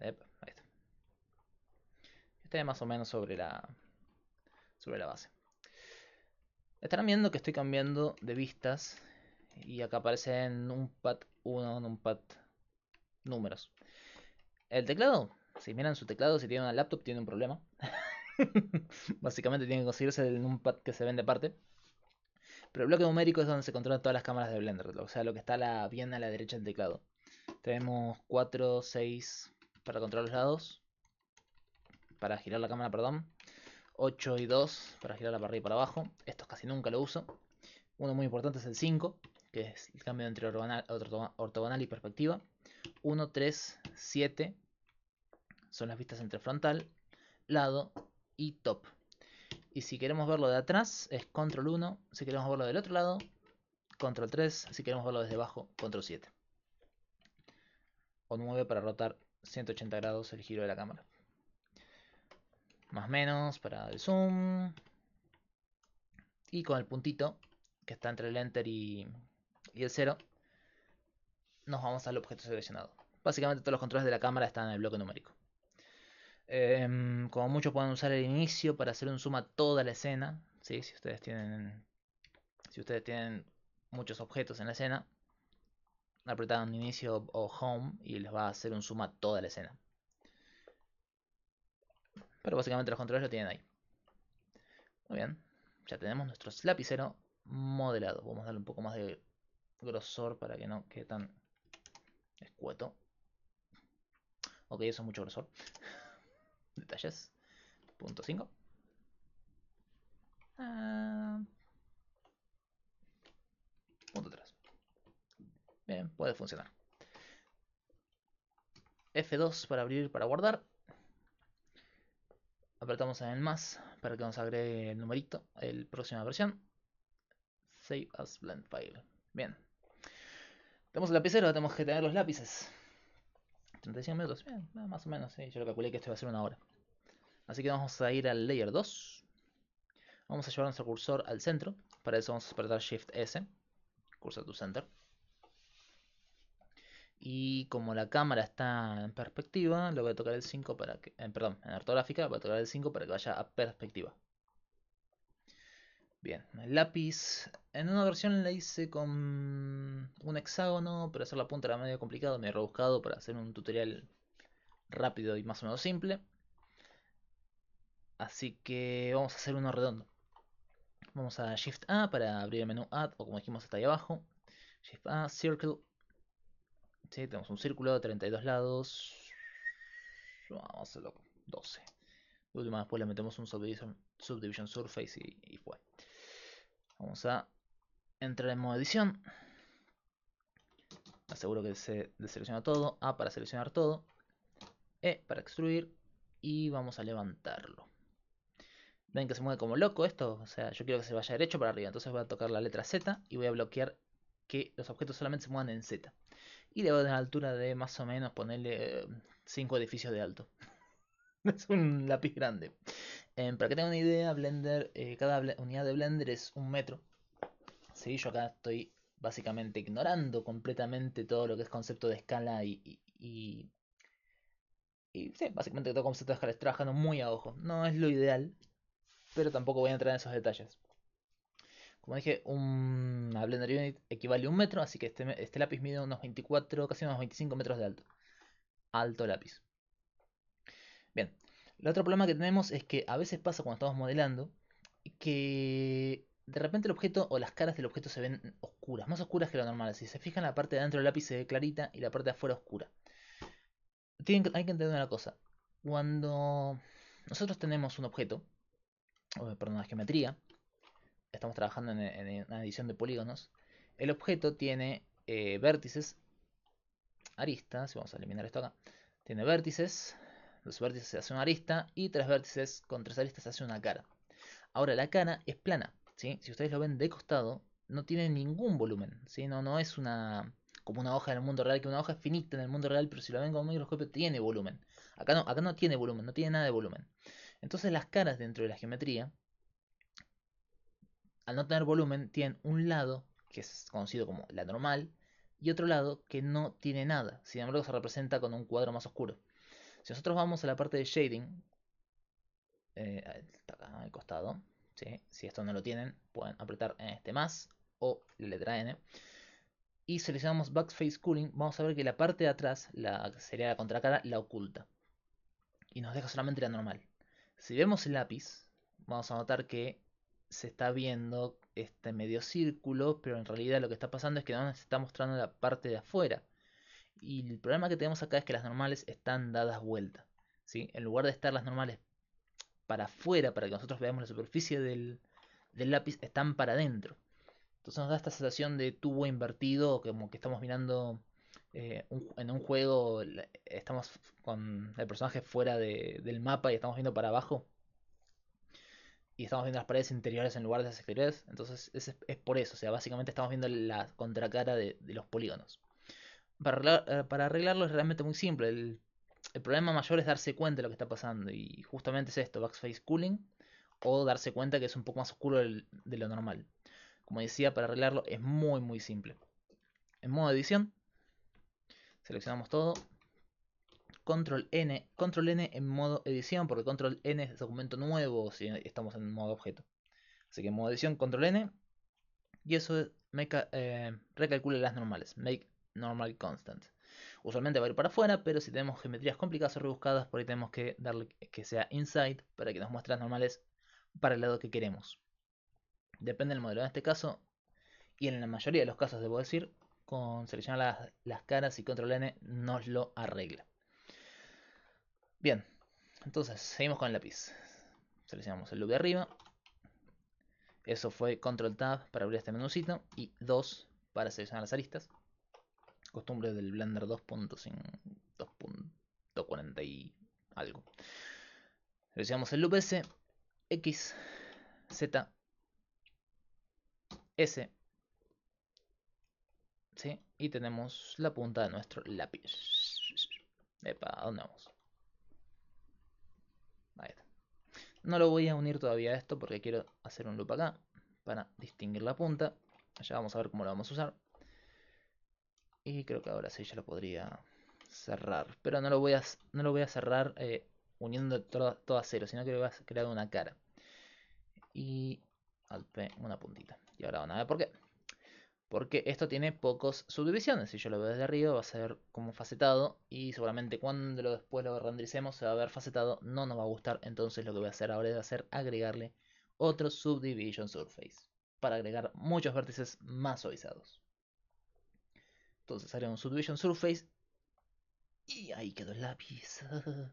este está. más o menos sobre la sobre la base. Estarán viendo que estoy cambiando de vistas y acá en un pad 1, un pad números. El teclado, si miran su teclado, si tienen una laptop tiene un problema. Básicamente tiene que conseguirse en un pad que se vende aparte. Pero el bloque numérico es donde se controlan todas las cámaras de Blender, o sea, lo que está la, bien a la derecha del teclado. Tenemos 4, 6 para controlar los lados, para girar la cámara, perdón. 8 y 2 para girar la arriba para abajo. Esto casi nunca lo uso. Uno muy importante es el 5, que es el cambio entre ortogonal, y perspectiva. 1, 3, 7 son las vistas entre frontal, lado y top. Y si queremos verlo de atrás es control 1, si queremos verlo del otro lado, control 3, si queremos verlo desde abajo, control 7. O 9 para rotar 180 grados el giro de la cámara. Más menos para el zoom. Y con el puntito que está entre el enter y, y el 0, nos vamos al objeto seleccionado. Básicamente todos los controles de la cámara están en el bloque numérico. Em, como muchos pueden usar el inicio para hacer un suma a toda la escena. ¿sí? Si ustedes tienen. Si ustedes tienen muchos objetos en la escena. Apretan inicio o home y les va a hacer un suma a toda la escena. Pero básicamente los controles lo tienen ahí. Muy bien. Ya tenemos nuestro lapicero modelado. Vamos a darle un poco más de grosor para que no quede tan escueto. Ok, eso es mucho grosor. Detalles. Punto 5. 3. Ah. Bien, puede funcionar. F2 para abrir, para guardar. Apretamos en más para que nos agregue el numerito, el próxima versión. Save as blend file. Bien. Tenemos el lapicero, tenemos que tener los lápices. 35 minutos, más o menos, yo lo calculé que esto iba a ser una hora. Así que vamos a ir al layer 2. Vamos a llevar nuestro cursor al centro. Para eso vamos a apretar Shift S. Cursor to Center. Y como la cámara está en perspectiva, le voy a tocar el 5 para que. Eh, perdón, en ortográfica, voy a tocar el 5 para que vaya a perspectiva. Bien, el lápiz. En una versión la hice con un hexágono, pero hacer la punta era medio complicado, me he rebuscado para hacer un tutorial rápido y más o menos simple. Así que vamos a hacer uno redondo. Vamos a Shift A para abrir el menú Add, o como dijimos hasta ahí abajo. Shift A, Circle. tenemos un círculo de 32 lados. Vamos a hacerlo con 12. última después le metemos un Subdivision, Surface y fue. Vamos a entrar en modo edición. Aseguro que se deselecciona todo. A para seleccionar todo. E para extruir. Y vamos a levantarlo. Ven que se mueve como loco esto. O sea, yo quiero que se vaya derecho para arriba. Entonces voy a tocar la letra Z y voy a bloquear que los objetos solamente se muevan en Z. Y le voy a una altura de más o menos ponerle 5 eh, edificios de alto. es un lápiz grande. Em, para que tengan una idea, Blender, eh, cada unidad de Blender es un metro. ¿sí? Yo acá estoy básicamente ignorando completamente todo lo que es concepto de escala y, y, sí, básicamente todo concepto de escala trabajando muy a ojo. No es lo ideal, pero tampoco voy a entrar en esos detalles. Como dije, un, una Blender Unit equivale a un metro, así que este, este lápiz mide unos 24, casi unos 25 metros de alto. Alto lápiz. Bien, el otro problema que tenemos es que a veces pasa cuando estamos modelando que de repente el objeto o las caras del objeto se ven oscuras, más oscuras que lo normal. Si se fijan, la parte de adentro del lápiz se ve clarita y la parte de afuera oscura. hay que entender una cosa. Cuando nosotros tenemos un objeto, perdón, una geometría, estamos trabajando en, una edición de polígonos, el objeto tiene eh, vértices, aristas, vamos a eliminar esto acá, tiene vértices, los vértices se hace una arista y tres vértices con tres aristas se hace una cara. Ahora, la cara es plana, ¿sí? Si ustedes lo ven de costado, no tiene ningún volumen, ¿sí? No, es una como una hoja en el mundo real, que una hoja es finita en el mundo real, pero si lo ven con un microscopio tiene volumen. Acá no, acá no tiene volumen, no tiene nada de volumen. Entonces las caras dentro de la geometría, al no tener volumen, tienen un lado, que es conocido como la normal, y otro lado que no tiene nada, sin embargo se representa con un cuadro más oscuro. Si nosotros vamos a la parte de shading, eh, está acá al costado, si esto no lo tienen, pueden apretar en este más o la letra N. Y seleccionamos Backface Cooling, vamos a ver que la parte de atrás, la que sería la contracara, la oculta. Y nos deja solamente la normal. Si vemos el lápiz, vamos a notar que se está viendo este medio círculo, pero en realidad lo que está pasando es que no nos está mostrando la parte de afuera y el problema que tenemos acá es que las normales están dadas vuelta. ¿sí? En lugar de estar las normales para afuera, para que nosotros veamos la superficie del, lápiz, están para adentro. Entonces nos da esta sensación de tubo invertido, como que estamos mirando eh, en un juego, estamos con el personaje fuera del mapa y estamos viendo para abajo. Y estamos viendo las paredes interiores en lugar de las exteriores. Entonces es, por eso, o sea, básicamente estamos viendo la contracara de los polígonos. Eh, para, arreglarlo es realmente muy simple. El, problema mayor es darse cuenta de lo que está pasando. Y justamente es esto, backspace cooling. O darse cuenta que es un poco más oscuro de lo normal. Como decía, para arreglarlo es muy muy simple. En modo edición, seleccionamos todo. Control N, control N en modo edición, porque control N es documento nuevo si estamos en modo objeto. Así que en modo edición, control N. Y eso es, eh, recalcula las normales. Make normal constant. Usualmente va a ir para afuera, pero si tenemos geometrías complicadas o rebuscadas, por ahí tenemos que darle que sea inside para que nos muestre las normales para el lado que queremos. Depende del modelo. En este caso, y en la mayoría de los casos, debo decir, con seleccionar las, las caras y control N nos lo arregla. Bien, entonces seguimos con el lápiz. Seleccionamos el loop de arriba. Eso fue control tab para abrir este menucito y 2 para seleccionar las aristas costumbre del Blender 2.40 y algo. Seleccionamos el loop S, X, Z, S. ¿Sí? Y tenemos la punta de nuestro lápiz. No lo voy a unir todavía a esto porque quiero hacer un loop acá para distinguir la punta. Allá vamos a ver cómo lo vamos a usar. Y creo que ahora sí ya lo podría cerrar. Pero no lo voy a, no lo voy a cerrar eh, uniendo todo, a cero, sino que le voy a crear una cara. Y al P una puntita. Y ahora van a ver por qué. Porque esto tiene pocos subdivisiones. Si yo lo veo desde arriba va a ser como facetado. Y seguramente cuando después lo rendricemos se va a ver facetado. No nos va a gustar. Entonces lo que voy a hacer ahora es hacer agregarle otro subdivision surface. Para agregar muchos vértices más suavizados. Entonces haremos Subdivision Surface. Y ahí quedó el lápiz.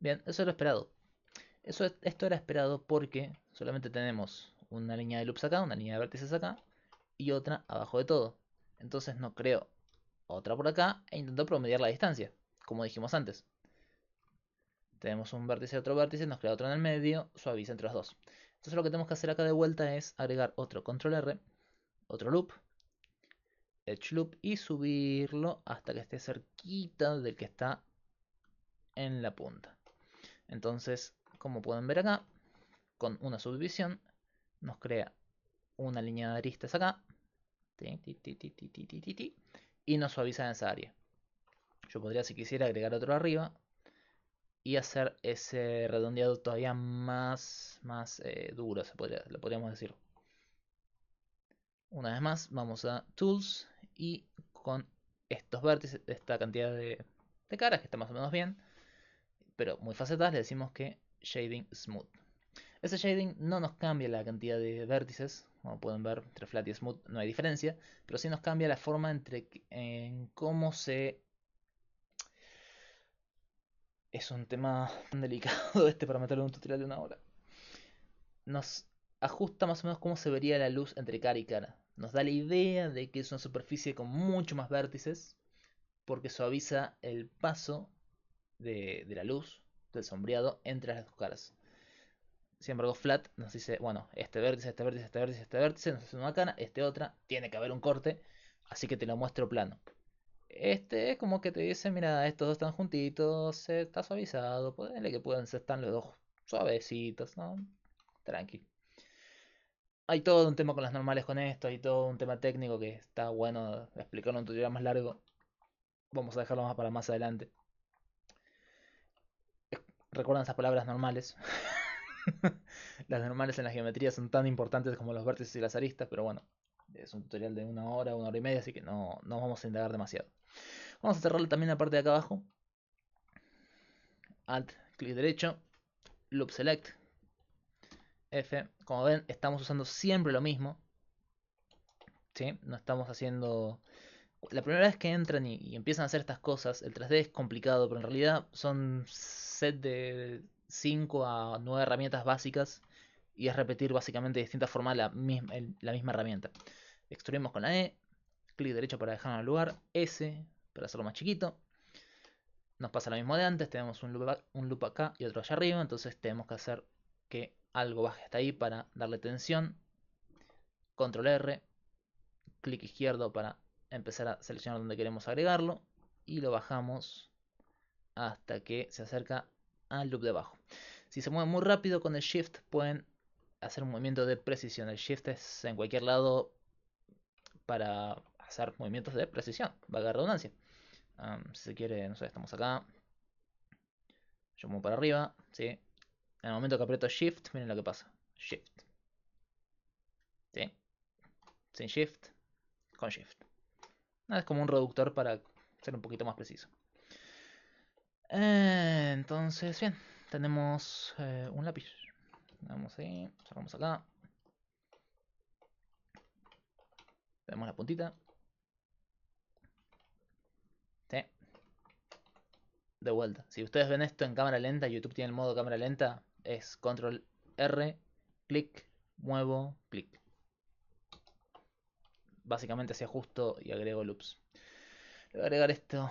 Bien, eso era esperado. Eso, esto era esperado porque solamente tenemos una línea de loops acá, una línea de vértices acá y otra abajo de todo. Entonces no creo otra por acá e intento promediar la distancia, como dijimos antes. Tenemos un vértice y otro vértice, nos crea otro en el medio, suaviza entre los dos. Entonces lo que tenemos que hacer acá de vuelta es agregar otro control R, otro loop, el chloop y subirlo hasta que esté cerquita del que está en la punta. Entonces, como pueden ver acá, con una subdivisión nos crea una línea de aristas acá y nos suaviza en esa área. Yo podría, si quisiera, agregar otro arriba y hacer ese redondeado todavía más, más eh, duro, se podría, lo podríamos decir. Una vez más, vamos a Tools y con estos vértices, esta cantidad de, caras que está más o menos bien, pero muy facetadas, le decimos que Shading Smooth. Ese shading no nos cambia la cantidad de vértices, como pueden ver, entre flat y smooth no hay diferencia, pero sí nos cambia la forma entre en cómo se... Es un tema tan delicado este para meterlo en un tutorial de una hora. Nos ajusta más o menos cómo se vería la luz entre cara y cara. Nos da la idea de que es una superficie con mucho más vértices porque suaviza el paso de, la luz, del sombreado, entre las dos caras. Sin embargo, flat nos dice, bueno, este vértice, este vértice, este vértice, este vértice, nos hace una cara, este otra, tiene que haber un corte, así que te lo muestro plano. Este es como que te dice, mira, estos dos están juntitos, está suavizado, Puede que pueden ser, tan los dos suavecitos, ¿no? Tranqui hay todo un tema con las normales con esto, hay todo un tema técnico que está bueno explicarlo en un tutorial más largo. Vamos a dejarlo más para más adelante. Recuerdan esas palabras normales. las normales en la geometría son tan importantes como los vértices y las aristas, pero bueno, es un tutorial de una hora, una hora y media, así que no, no vamos a indagar demasiado. Vamos a cerrar también la parte de acá abajo. Alt, clic derecho, loop select, F. Como ven, estamos usando siempre lo mismo. ¿Sí? No estamos haciendo... La primera vez que entran y, empiezan a hacer estas cosas, el 3D es complicado, pero en realidad son set de 5 a 9 herramientas básicas y es repetir básicamente de distinta forma la misma, la misma herramienta. Extruimos con la E, clic derecho para dejarlo en el lugar, S para hacerlo más chiquito. Nos pasa lo mismo de antes, tenemos un un loop acá y otro allá arriba, entonces tenemos que hacer que algo baje hasta ahí para darle tensión. Control R, clic izquierdo para empezar a seleccionar donde queremos agregarlo y lo bajamos hasta que se acerca al loop de abajo. Si se mueve muy rápido con el Shift pueden hacer un movimiento de precisión. El Shift es en cualquier lado para hacer movimientos de precisión, valga redundancia. si se quiere, no sé, estamos acá. Yo muevo para arriba, ¿sí? En el momento que aprieto Shift, miren lo que pasa. Shift. ¿Sí? Sin Shift, con Shift. Ah, es como un reductor para ser un poquito más preciso. Eh, entonces, bien, tenemos eh, un lápiz. Vamos ahí, Cerramos acá. Tenemos la puntita. Sí. De vuelta. Si ustedes ven esto en cámara lenta, YouTube tiene el modo cámara lenta, es control R, clic, muevo, clic. Básicamente se ajusto y agrego loops. Le voy a agregar esto,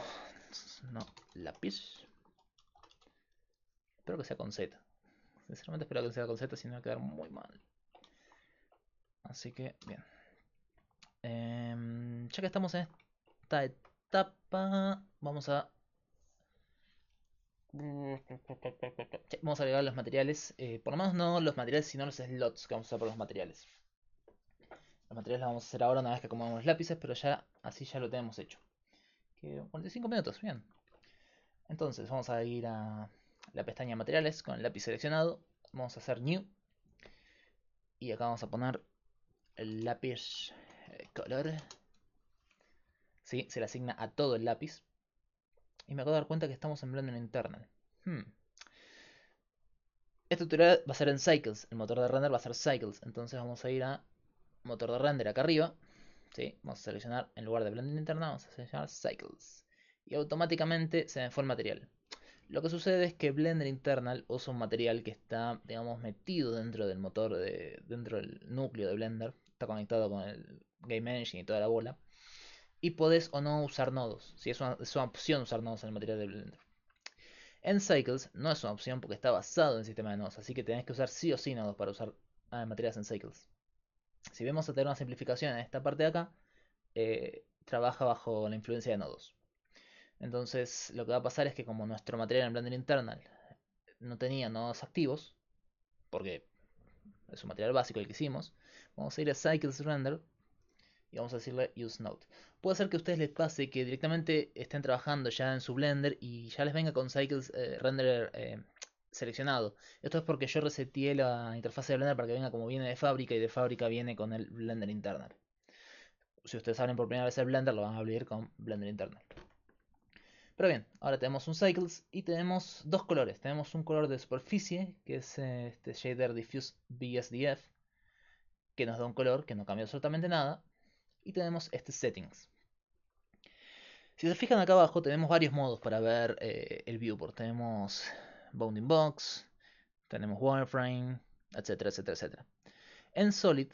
no, lápiz. Espero que sea con Z. Sinceramente espero que sea con Z, si no va a quedar muy mal. Así que, bien. Em, ya que estamos en esta etapa, vamos a Vamos a agregar los materiales. Eh, por lo menos no los materiales, sino los slots que vamos a usar por los materiales. Los materiales los vamos a hacer ahora una vez que acomodamos los lápices, pero ya así ya lo tenemos hecho. 45 minutos, bien. Entonces vamos a ir a la pestaña materiales con el lápiz seleccionado. Vamos a hacer new. Y acá vamos a poner el lápiz eh, color. Si, se le asigna a todo el lápiz. Y me acabo de dar cuenta que estamos en Blender internal. Hmm. Este tutorial va a ser en Cycles. El motor de render va a ser Cycles. Entonces vamos a ir a motor de render acá arriba. ¿sí? Vamos a seleccionar, en lugar de Blender Internal, vamos a seleccionar Cycles. Y automáticamente se me fue el material. Lo que sucede es que Blender Internal usa un material que está, digamos, metido dentro del motor, de, dentro del núcleo de Blender. Está conectado con el Game Engine y toda la bola y podés o no usar nodos, si es una, opción usar nodos en el material de Blender. En Cycles no es una opción porque está basado en el sistema de nodos, así que tenés que usar sí o sí nodos para usar ah, materiales en Cycles. Si vemos a tener una simplificación en esta parte de acá, eh, trabaja bajo la influencia de nodos. Entonces lo que va a pasar es que como nuestro material en Blender Internal no tenía nodos activos, porque es un material básico el que hicimos, vamos a ir a Cycles Render y vamos a decirle Use Node. Puede ser que a ustedes les pase que directamente estén trabajando ya en su Blender y ya les venga con Cycles eh, Renderer eh, seleccionado. Esto es porque yo reseteé la interfaz de Blender para que venga como viene de fábrica y de fábrica viene con el Blender Internal. Si ustedes abren por primera vez el Blender lo van a abrir con Blender Internal. Pero bien, ahora tenemos un Cycles y tenemos dos colores. Tenemos un color de superficie, que es este Shader Diffuse BSDF, que nos da un color que no cambia absolutamente nada y tenemos este settings. Si se fijan acá abajo tenemos varios modos para ver eh, el viewport. Tenemos bounding box, tenemos wireframe, etcétera, etcétera, etcétera. En Solid,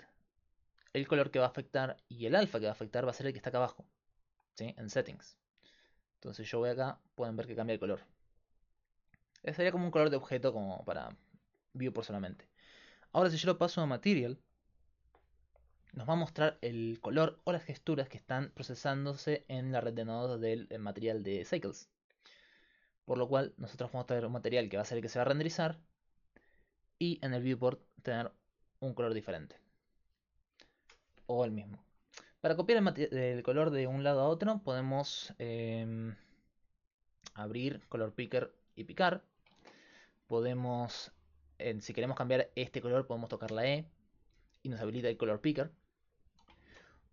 el color que va a afectar y el alfa que va a afectar va a ser el que está acá abajo, ¿sí? en settings. Entonces yo voy acá, pueden ver que cambia el color. estaría sería como un color de objeto como para viewport solamente. Ahora si yo lo paso a material, nos va a mostrar el color o las gesturas que están procesándose en la red de nodos del eh, material de Cycles. Por lo cual, nosotros vamos a tener un material que va a ser el que se va a renderizar y en el viewport tener un color diferente. O el mismo. Para copiar el, color de un lado a otro podemos em, abrir color picker y picar. Podemos, si queremos cambiar este color podemos tocar la E y nos habilita el color picker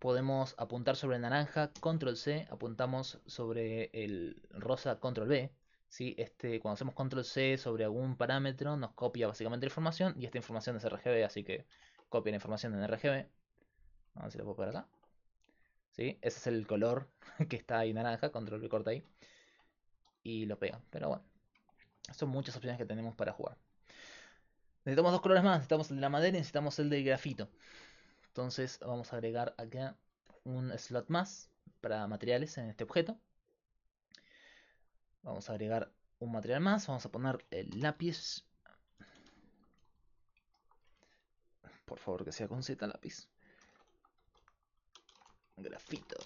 podemos apuntar sobre el naranja, control C, apuntamos sobre el rosa, control B. Este, cuando hacemos control C sobre algún parámetro, nos copia básicamente la información y esta información es RGB, así que copia la información en RGB. a ver si la puedo pegar acá. Ese es el color que está ahí naranja, control B corta ahí. Y lo pega, pero bueno. Son muchas opciones que tenemos para jugar. Necesitamos dos colores más, necesitamos el de la madera y necesitamos el de grafito. Entonces vamos a agregar acá un slot más para materiales en este objeto. Vamos a agregar un material más. Vamos a poner el lápiz. Por favor que sea con Z lápiz. Grafito.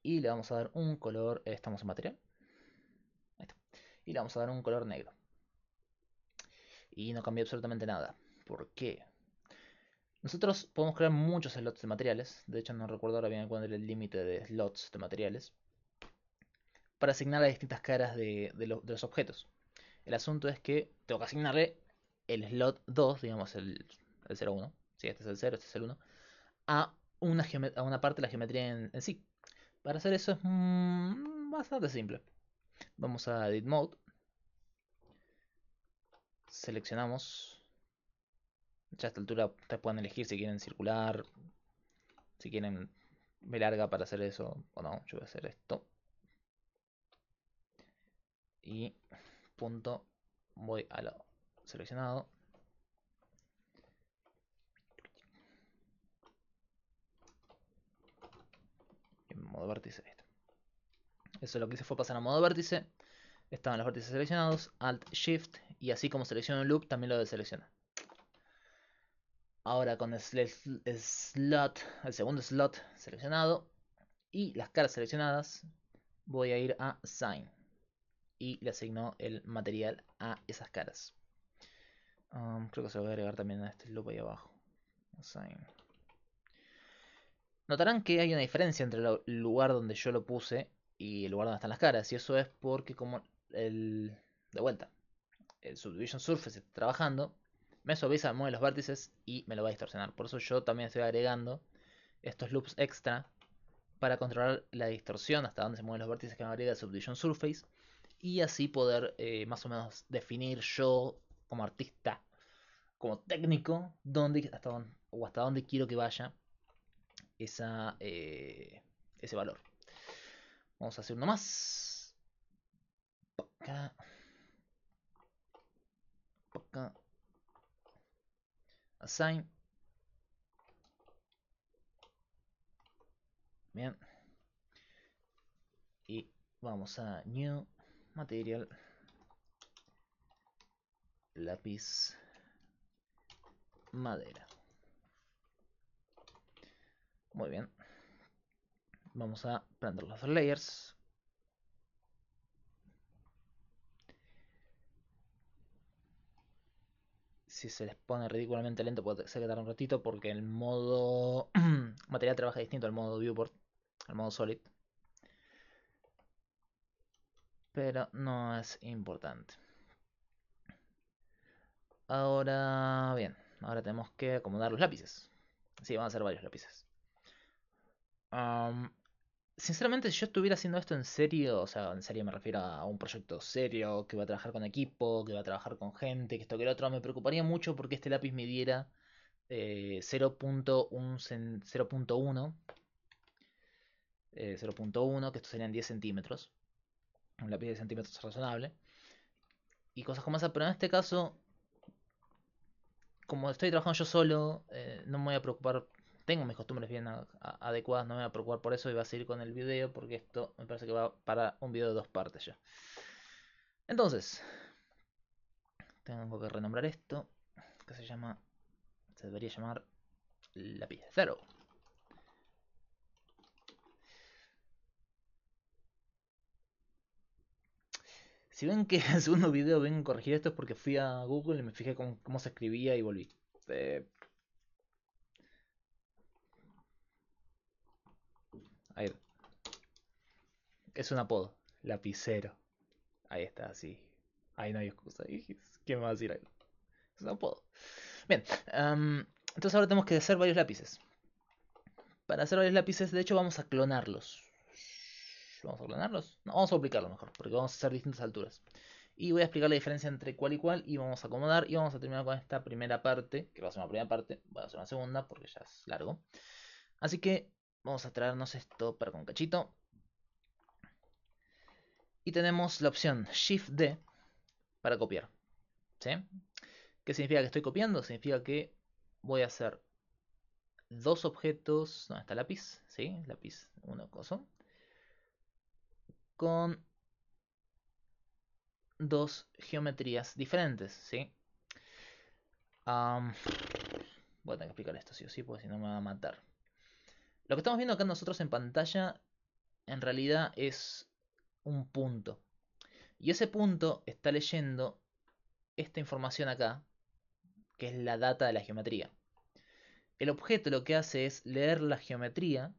Y le vamos a dar un color. Eh, estamos en material. Y le vamos a dar un color negro. Y no cambió absolutamente nada. ¿Por qué? Nosotros podemos crear muchos slots de materiales, de hecho no recuerdo ahora bien cuál era el límite de slots de materiales, para asignar a distintas caras de, los objetos. El asunto es que tengo que asignarle el slot 2, digamos el, el 0,1, si este es el 0, este es el 1, a una, parte de la geometría en, sí. Para hacer eso es mm, bastante simple. Vamos a Edit Mode, seleccionamos ya a esta altura ustedes pueden elegir si quieren circular, si quieren ver larga para hacer eso o no. Yo voy a hacer esto. Y punto, voy a lo seleccionado. en modo vértice, esto. Eso lo que hice fue pasar a modo vértice. Estaban los vértices seleccionados, Alt Shift, y así como selecciono un loop, también lo deselecciona. Ahora con el slot, el segundo slot seleccionado y las caras seleccionadas, voy a ir a Sign. Y le asigno el material a esas caras. Um, creo que se lo voy a agregar también a este loop ahí abajo. Notarán que hay una diferencia entre el lugar donde yo lo puse y el lugar donde están las caras. Y eso es porque como el... De vuelta. El Subdivision Surface está trabajando me suaviza, mueve los vértices y me lo va a distorsionar. Por eso yo también estoy agregando estos loops extra para controlar la distorsión hasta donde se mueven los vértices que me agrega el Subdivision Surface y así poder eh, más o menos definir yo como artista, como técnico, dónde, hasta dónde, o hasta dónde quiero que vaya eh, ese valor. Vamos a hacer uno más. Acá. Acá assign. Bien. Y vamos a new material lápiz madera. Muy bien. Vamos a prender los layers. si se les pone ridículamente lento puede ser que un ratito porque el modo material trabaja distinto al modo viewport, al modo solid. Pero no es importante. Ahora, bien, ahora tenemos que acomodar los lápices. Sí, van a ser varios lápices sinceramente, si yo estuviera haciendo esto en serio, o sea, en serio me refiero a un proyecto serio, que va a trabajar con equipo, que va a trabajar con gente, que esto que lo otro, me preocuparía mucho porque este lápiz me diera 0.1, 0.1, que esto serían 10 centímetros, un lápiz de centímetros es razonable, y cosas como esa, pero en este caso, como estoy trabajando yo solo, eh, no me voy a preocupar tengo mis costumbres bien adecuadas, no me voy a preocupar por eso y voy a seguir con el video porque esto me parece que va para un video de dos partes ya. Entonces, tengo que renombrar esto, que se llama, se debería llamar la pieza. cero. Si ven que en el segundo video vengo a corregir esto es porque fui a Google y me fijé cómo, cómo se escribía y volví. Eh, Es un apodo. Lapicero. Ahí está, así. Ahí no hay excusa. ¿Qué me va a decir Es un apodo. Bien. entonces ahora tenemos que hacer varios lápices. Para hacer varios lápices, de hecho, vamos a clonarlos. Vamos a clonarlos. No, vamos a duplicarlos mejor, porque vamos a hacer distintas alturas. Y voy a explicar la diferencia entre cuál y cuál. Y vamos a acomodar. Y vamos a terminar con esta primera parte. Que va a ser una primera parte. Va a ser una segunda porque ya es largo. Así que Vamos a traernos esto para con cachito. Y tenemos la opción Shift D para copiar. ¿Sí? ¿Qué significa que estoy copiando? Significa que voy a hacer dos objetos. No, está lápiz. ¿Sí? Lápiz, una cosa. Con dos geometrías diferentes. ¿Sí? voy a tener que explicar esto sí o sí, porque si no me va a matar. Lo que estamos viendo acá nosotros en pantalla en realidad es un punto. Y ese punto está leyendo esta información acá, que es la data de la geometría. El objeto lo que hace es leer la geometría,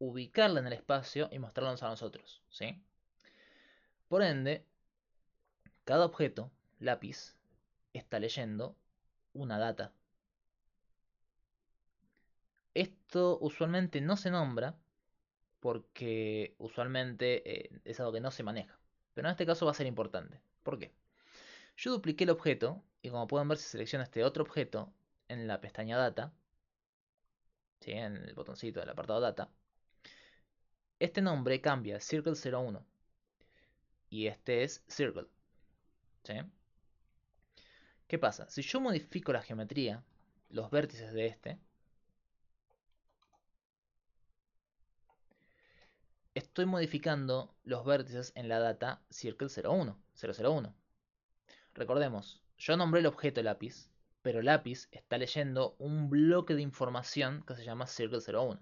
ubicarla en el espacio y mostrarla a nosotros. ¿sí? Por ende, cada objeto, lápiz, está leyendo una data. Esto usualmente no se nombra porque usualmente eh, es algo que no se maneja. Pero en este caso va a ser importante. ¿Por qué? Yo dupliqué el objeto y como pueden ver si selecciono este otro objeto en la pestaña Data, en el botoncito del apartado Data, este nombre cambia, Circle 01. Y este es Circle. ¿sí? ¿Qué pasa? Si yo modifico la geometría, los vértices de este, estoy modificando los vértices en la data circle 01, Recordemos, yo nombré el objeto lápiz, pero lápiz está leyendo un bloque de información que se llama circle 01.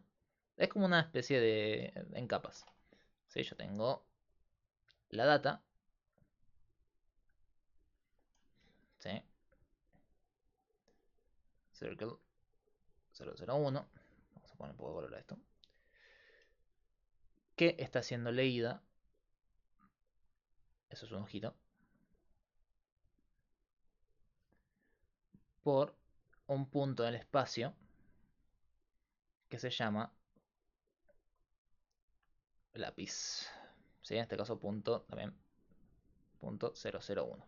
Es como una especie de en capas. si yo tengo la data. Circle 001. Vamos a poner un poco de color a esto que está siendo leída. Eso es un ojito, Por un punto del espacio que se llama lápiz. ¿Sí? En este caso punto también. Punto 001.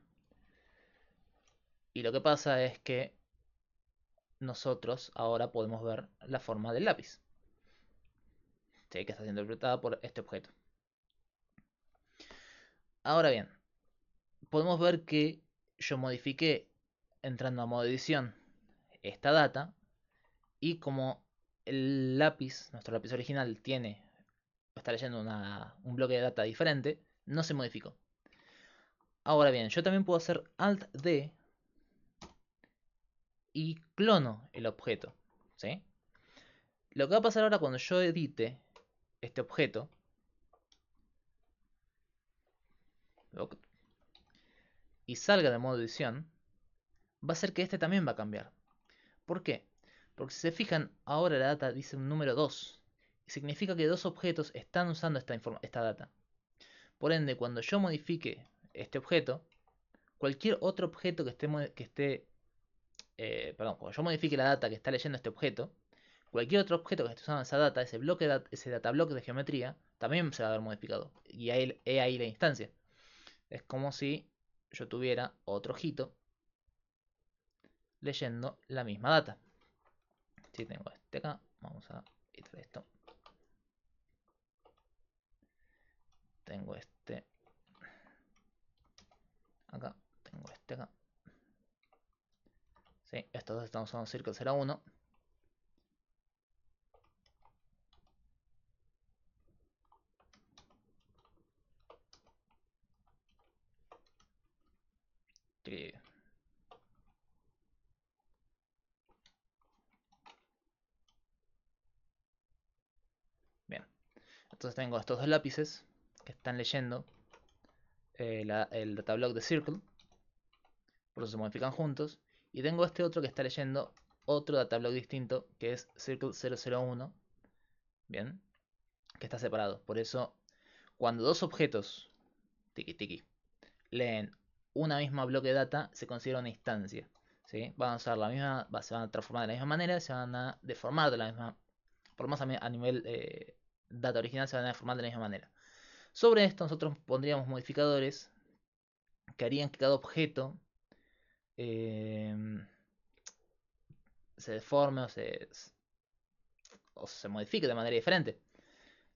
Y lo que pasa es que nosotros ahora podemos ver la forma del lápiz. Este, que está siendo interpretada por este objeto. Ahora bien, podemos ver que yo modifiqué entrando a modo edición esta data y como el lápiz, nuestro lápiz original tiene, está leyendo un bloque de data diferente, no se modificó. Ahora bien, yo también puedo hacer Alt D y clono el objeto. ¿sí? Lo que va a pasar ahora cuando yo edite este objeto. Y salga de modo edición. Va a ser que este también va a cambiar. ¿Por qué? Porque si se fijan, ahora la data dice un número 2. Y significa que dos objetos están usando esta, esta data. Por ende, cuando yo modifique este objeto, cualquier otro objeto que esté, que esté eh, perdón, cuando yo modifique la data que está leyendo este objeto, Cualquier otro objeto que esté usando esa data, ese bloque ese data block de geometría, también se va a ver modificado. Y ahí, ahí la instancia. Es como si yo tuviera otro ojito leyendo la misma data. Si tengo este acá, vamos a quitar esto. Tengo este acá, tengo este acá. Sí, estos dos estamos usando a uno bien entonces tengo estos dos lápices que están leyendo eh, el datablock de circle por eso se modifican juntos y tengo este otro que está leyendo otro datablock distinto que es circle 001 bien que está separado por eso cuando dos objetos tiki tiki leen una misma bloque de data se considera una instancia. ¿sí? Van a usar la misma, se van a transformar de la misma manera, se van a deformar de la misma, por a nivel eh, data original se van a deformar de la misma manera. Sobre esto nosotros pondríamos modificadores que harían que cada objeto eh, se deforme o se modifique de manera diferente.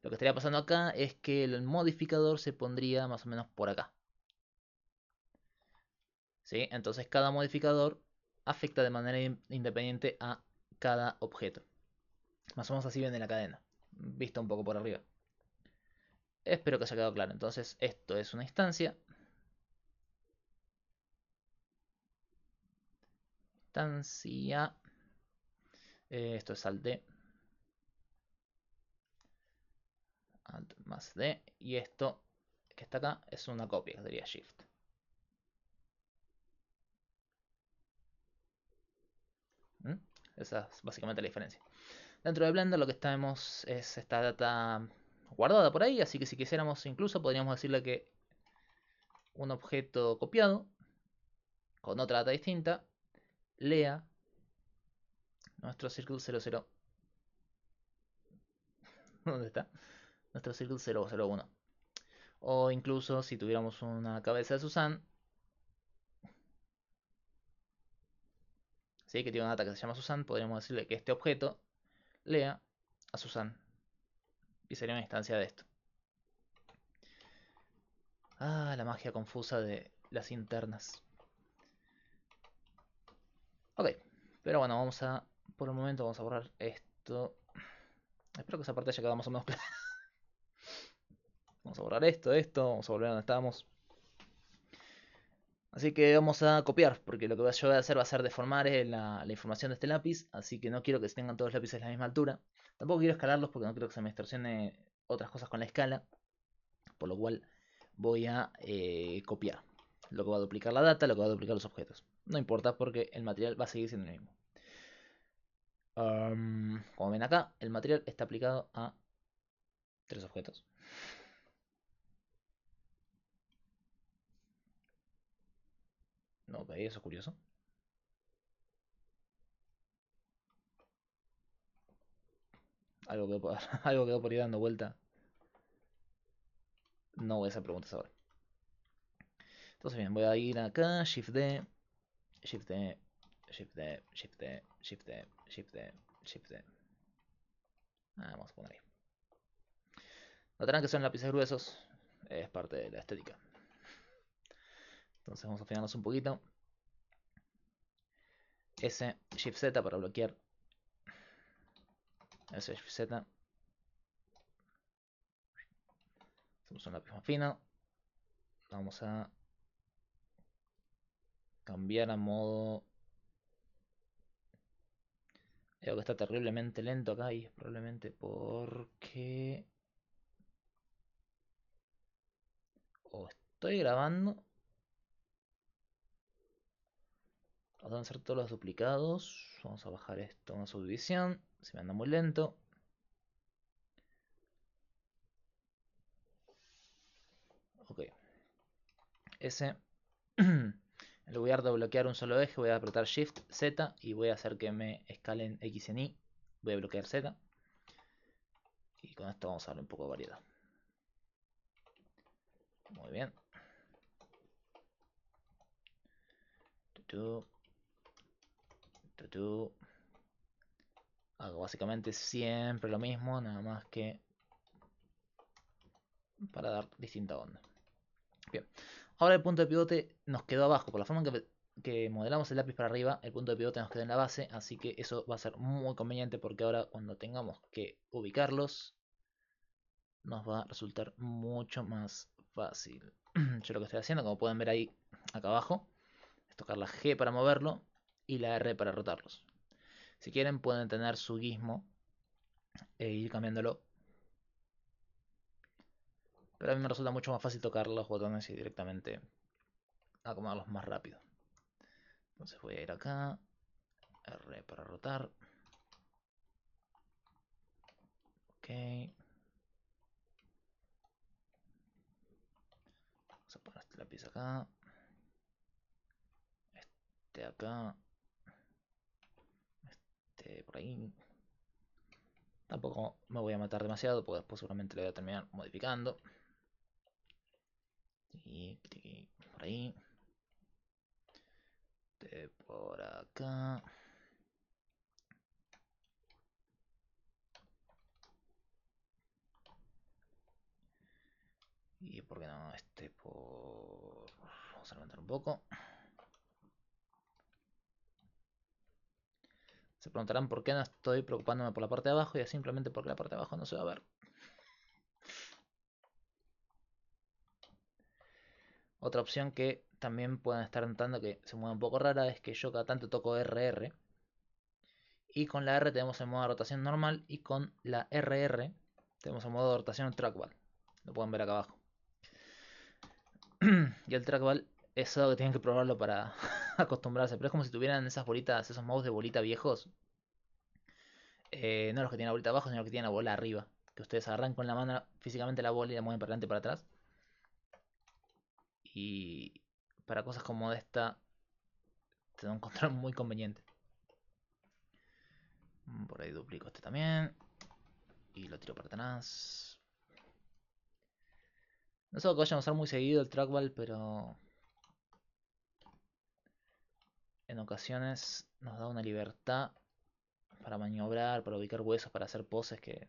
Lo que estaría pasando acá es que el modificador se pondría más o menos por acá. Entonces cada modificador afecta de manera independiente a cada objeto. Más o menos así viene la cadena, visto un poco por arriba. Espero que haya quedado claro. Entonces esto es una instancia. Instancia. Eh, esto es al D. Alt más D. Y esto que está acá es una copia, sería shift. Esa es básicamente la diferencia. Dentro de Blender lo que tenemos es esta data guardada por ahí, así que si quisiéramos incluso podríamos decirle que un objeto copiado con otra data distinta lea nuestro circuito 00 ¿Dónde está? Nuestro círculo 001. O incluso si tuviéramos una cabeza de Susan, ¿sí? que tiene una data que se llama Susan, podríamos decirle que este objeto lea a Susan. Y sería una instancia de esto. Ah, la magia confusa de las internas. Ok, pero bueno, vamos a... Por el momento vamos a borrar esto. Espero que esa parte haya quedado más o menos clara. vamos a borrar esto, esto, vamos a volver a donde estábamos. Así que vamos a copiar, porque lo que yo voy a hacer va a ser deformar eh, la, información de este lápiz, así que no quiero que tengan todos los lápices a la misma altura. Tampoco quiero escalarlos porque no quiero que se me distorsione otras cosas con la escala, por lo cual voy a eh, copiar. Lo que va a duplicar la data, lo que va a duplicar los objetos. No importa porque el material va a seguir siendo el mismo. como ven acá, el material está aplicado a tres objetos. No, eso es curioso. Algo quedó por, algo quedó por ir dando vuelta. No, voy a hacer preguntas ahora. Entonces bien, voy a ir acá, Shift D, Shift D, Shift D, Shift D, Shift D, Shift D, Shift D. Ah, vamos a poner ahí. Notarán que son lápices gruesos, es parte de la estética. Entonces vamos a afinarnos un poquito. S, Shift Z para bloquear. S, Shift Z. Hacemos un lápiz más fino. Vamos a cambiar a modo. Creo que está terriblemente lento acá y es probablemente porque. O estoy grabando Vamos a hacer todos los duplicados. Vamos a bajar esto a subdivisión. Se me anda muy lento. Ok. Ese. Le voy a de bloquear un solo eje. Voy a apretar Shift Z y voy a hacer que me escalen X en Y. Voy a bloquear Z. Y con esto vamos a darle un poco de variedad. Muy bien. Tutu. Hago básicamente siempre lo mismo, nada más que para dar distinta onda. Bien, ahora el punto de pivote nos quedó abajo. Por la forma en que, que, modelamos el lápiz para arriba, el punto de pivote nos quedó en la base. Así que eso va a ser muy conveniente porque ahora cuando tengamos que ubicarlos, nos va a resultar mucho más fácil. Yo lo que estoy haciendo, como pueden ver ahí acá abajo, es tocar la G para moverlo y la R para rotarlos. Si quieren pueden tener su gizmo e ir cambiándolo. Pero a mí me resulta mucho más fácil tocar los botones y directamente acomodarlos más rápido. Entonces voy a ir acá, R para rotar. Ok. Vamos a poner este lápiz acá. Este acá. Este, por ahí. Tampoco me voy a matar demasiado, porque después seguramente lo voy a terminar modificando. Y por ahí. por acá. Y por qué no, este por... Vamos a levantar un poco. Se preguntarán por qué no estoy preocupándome por la parte de abajo y es simplemente porque la parte de abajo no se va a ver. Otra opción que también pueden estar notando que se mueve un poco rara es que yo cada tanto toco RR. Y con la R tenemos el modo de rotación normal y con la RR tenemos el modo de rotación trackball. Lo pueden ver acá abajo. y el trackball es algo que tienen que probarlo para acostumbrarse. Pero es como si tuvieran esas bolitas, esos mouse de bolita viejos. Eh, no los que tienen la bolita abajo, sino los que tienen la bola arriba. Que ustedes agarran con la mano físicamente la bola y la mueven para adelante y para atrás. Y para cosas como esta, te da un control muy conveniente. Mm, por ahí duplico este también. Y lo tiro para atrás. No sé algo que vayan a usar muy seguido el trackball, pero en ocasiones nos da una libertad para maniobrar, para ubicar huesos, para hacer poses que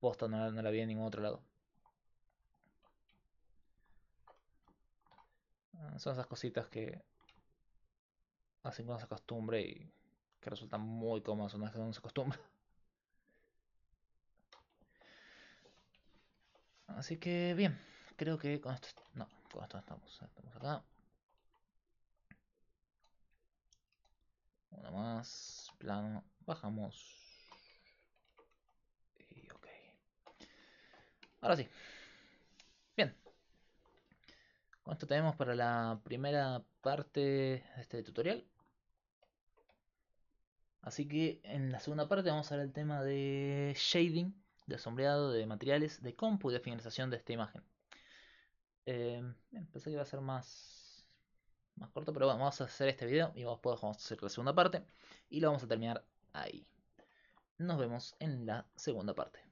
posta no, la vi en ningún otro lado. Ah, son esas cositas que hacen que uno se acostumbre y que resultan muy cómodas una vez que uno se acostumbra. Así que bien, creo que con esto... No, con esto estamos, estamos acá. Una más, plano, bajamos. Y ok. Ahora sí. Bien. Con esto tenemos para la primera parte de este tutorial. Así que en la segunda parte vamos a ver el tema de shading, de sombreado, de materiales, de compu y de finalización de esta imagen. Eh, pensé que iba a ser más, más corto, pero bueno, vamos a hacer este video y vamos a hacer la segunda parte. Y lo vamos a terminar ahí. Nos vemos en la segunda parte.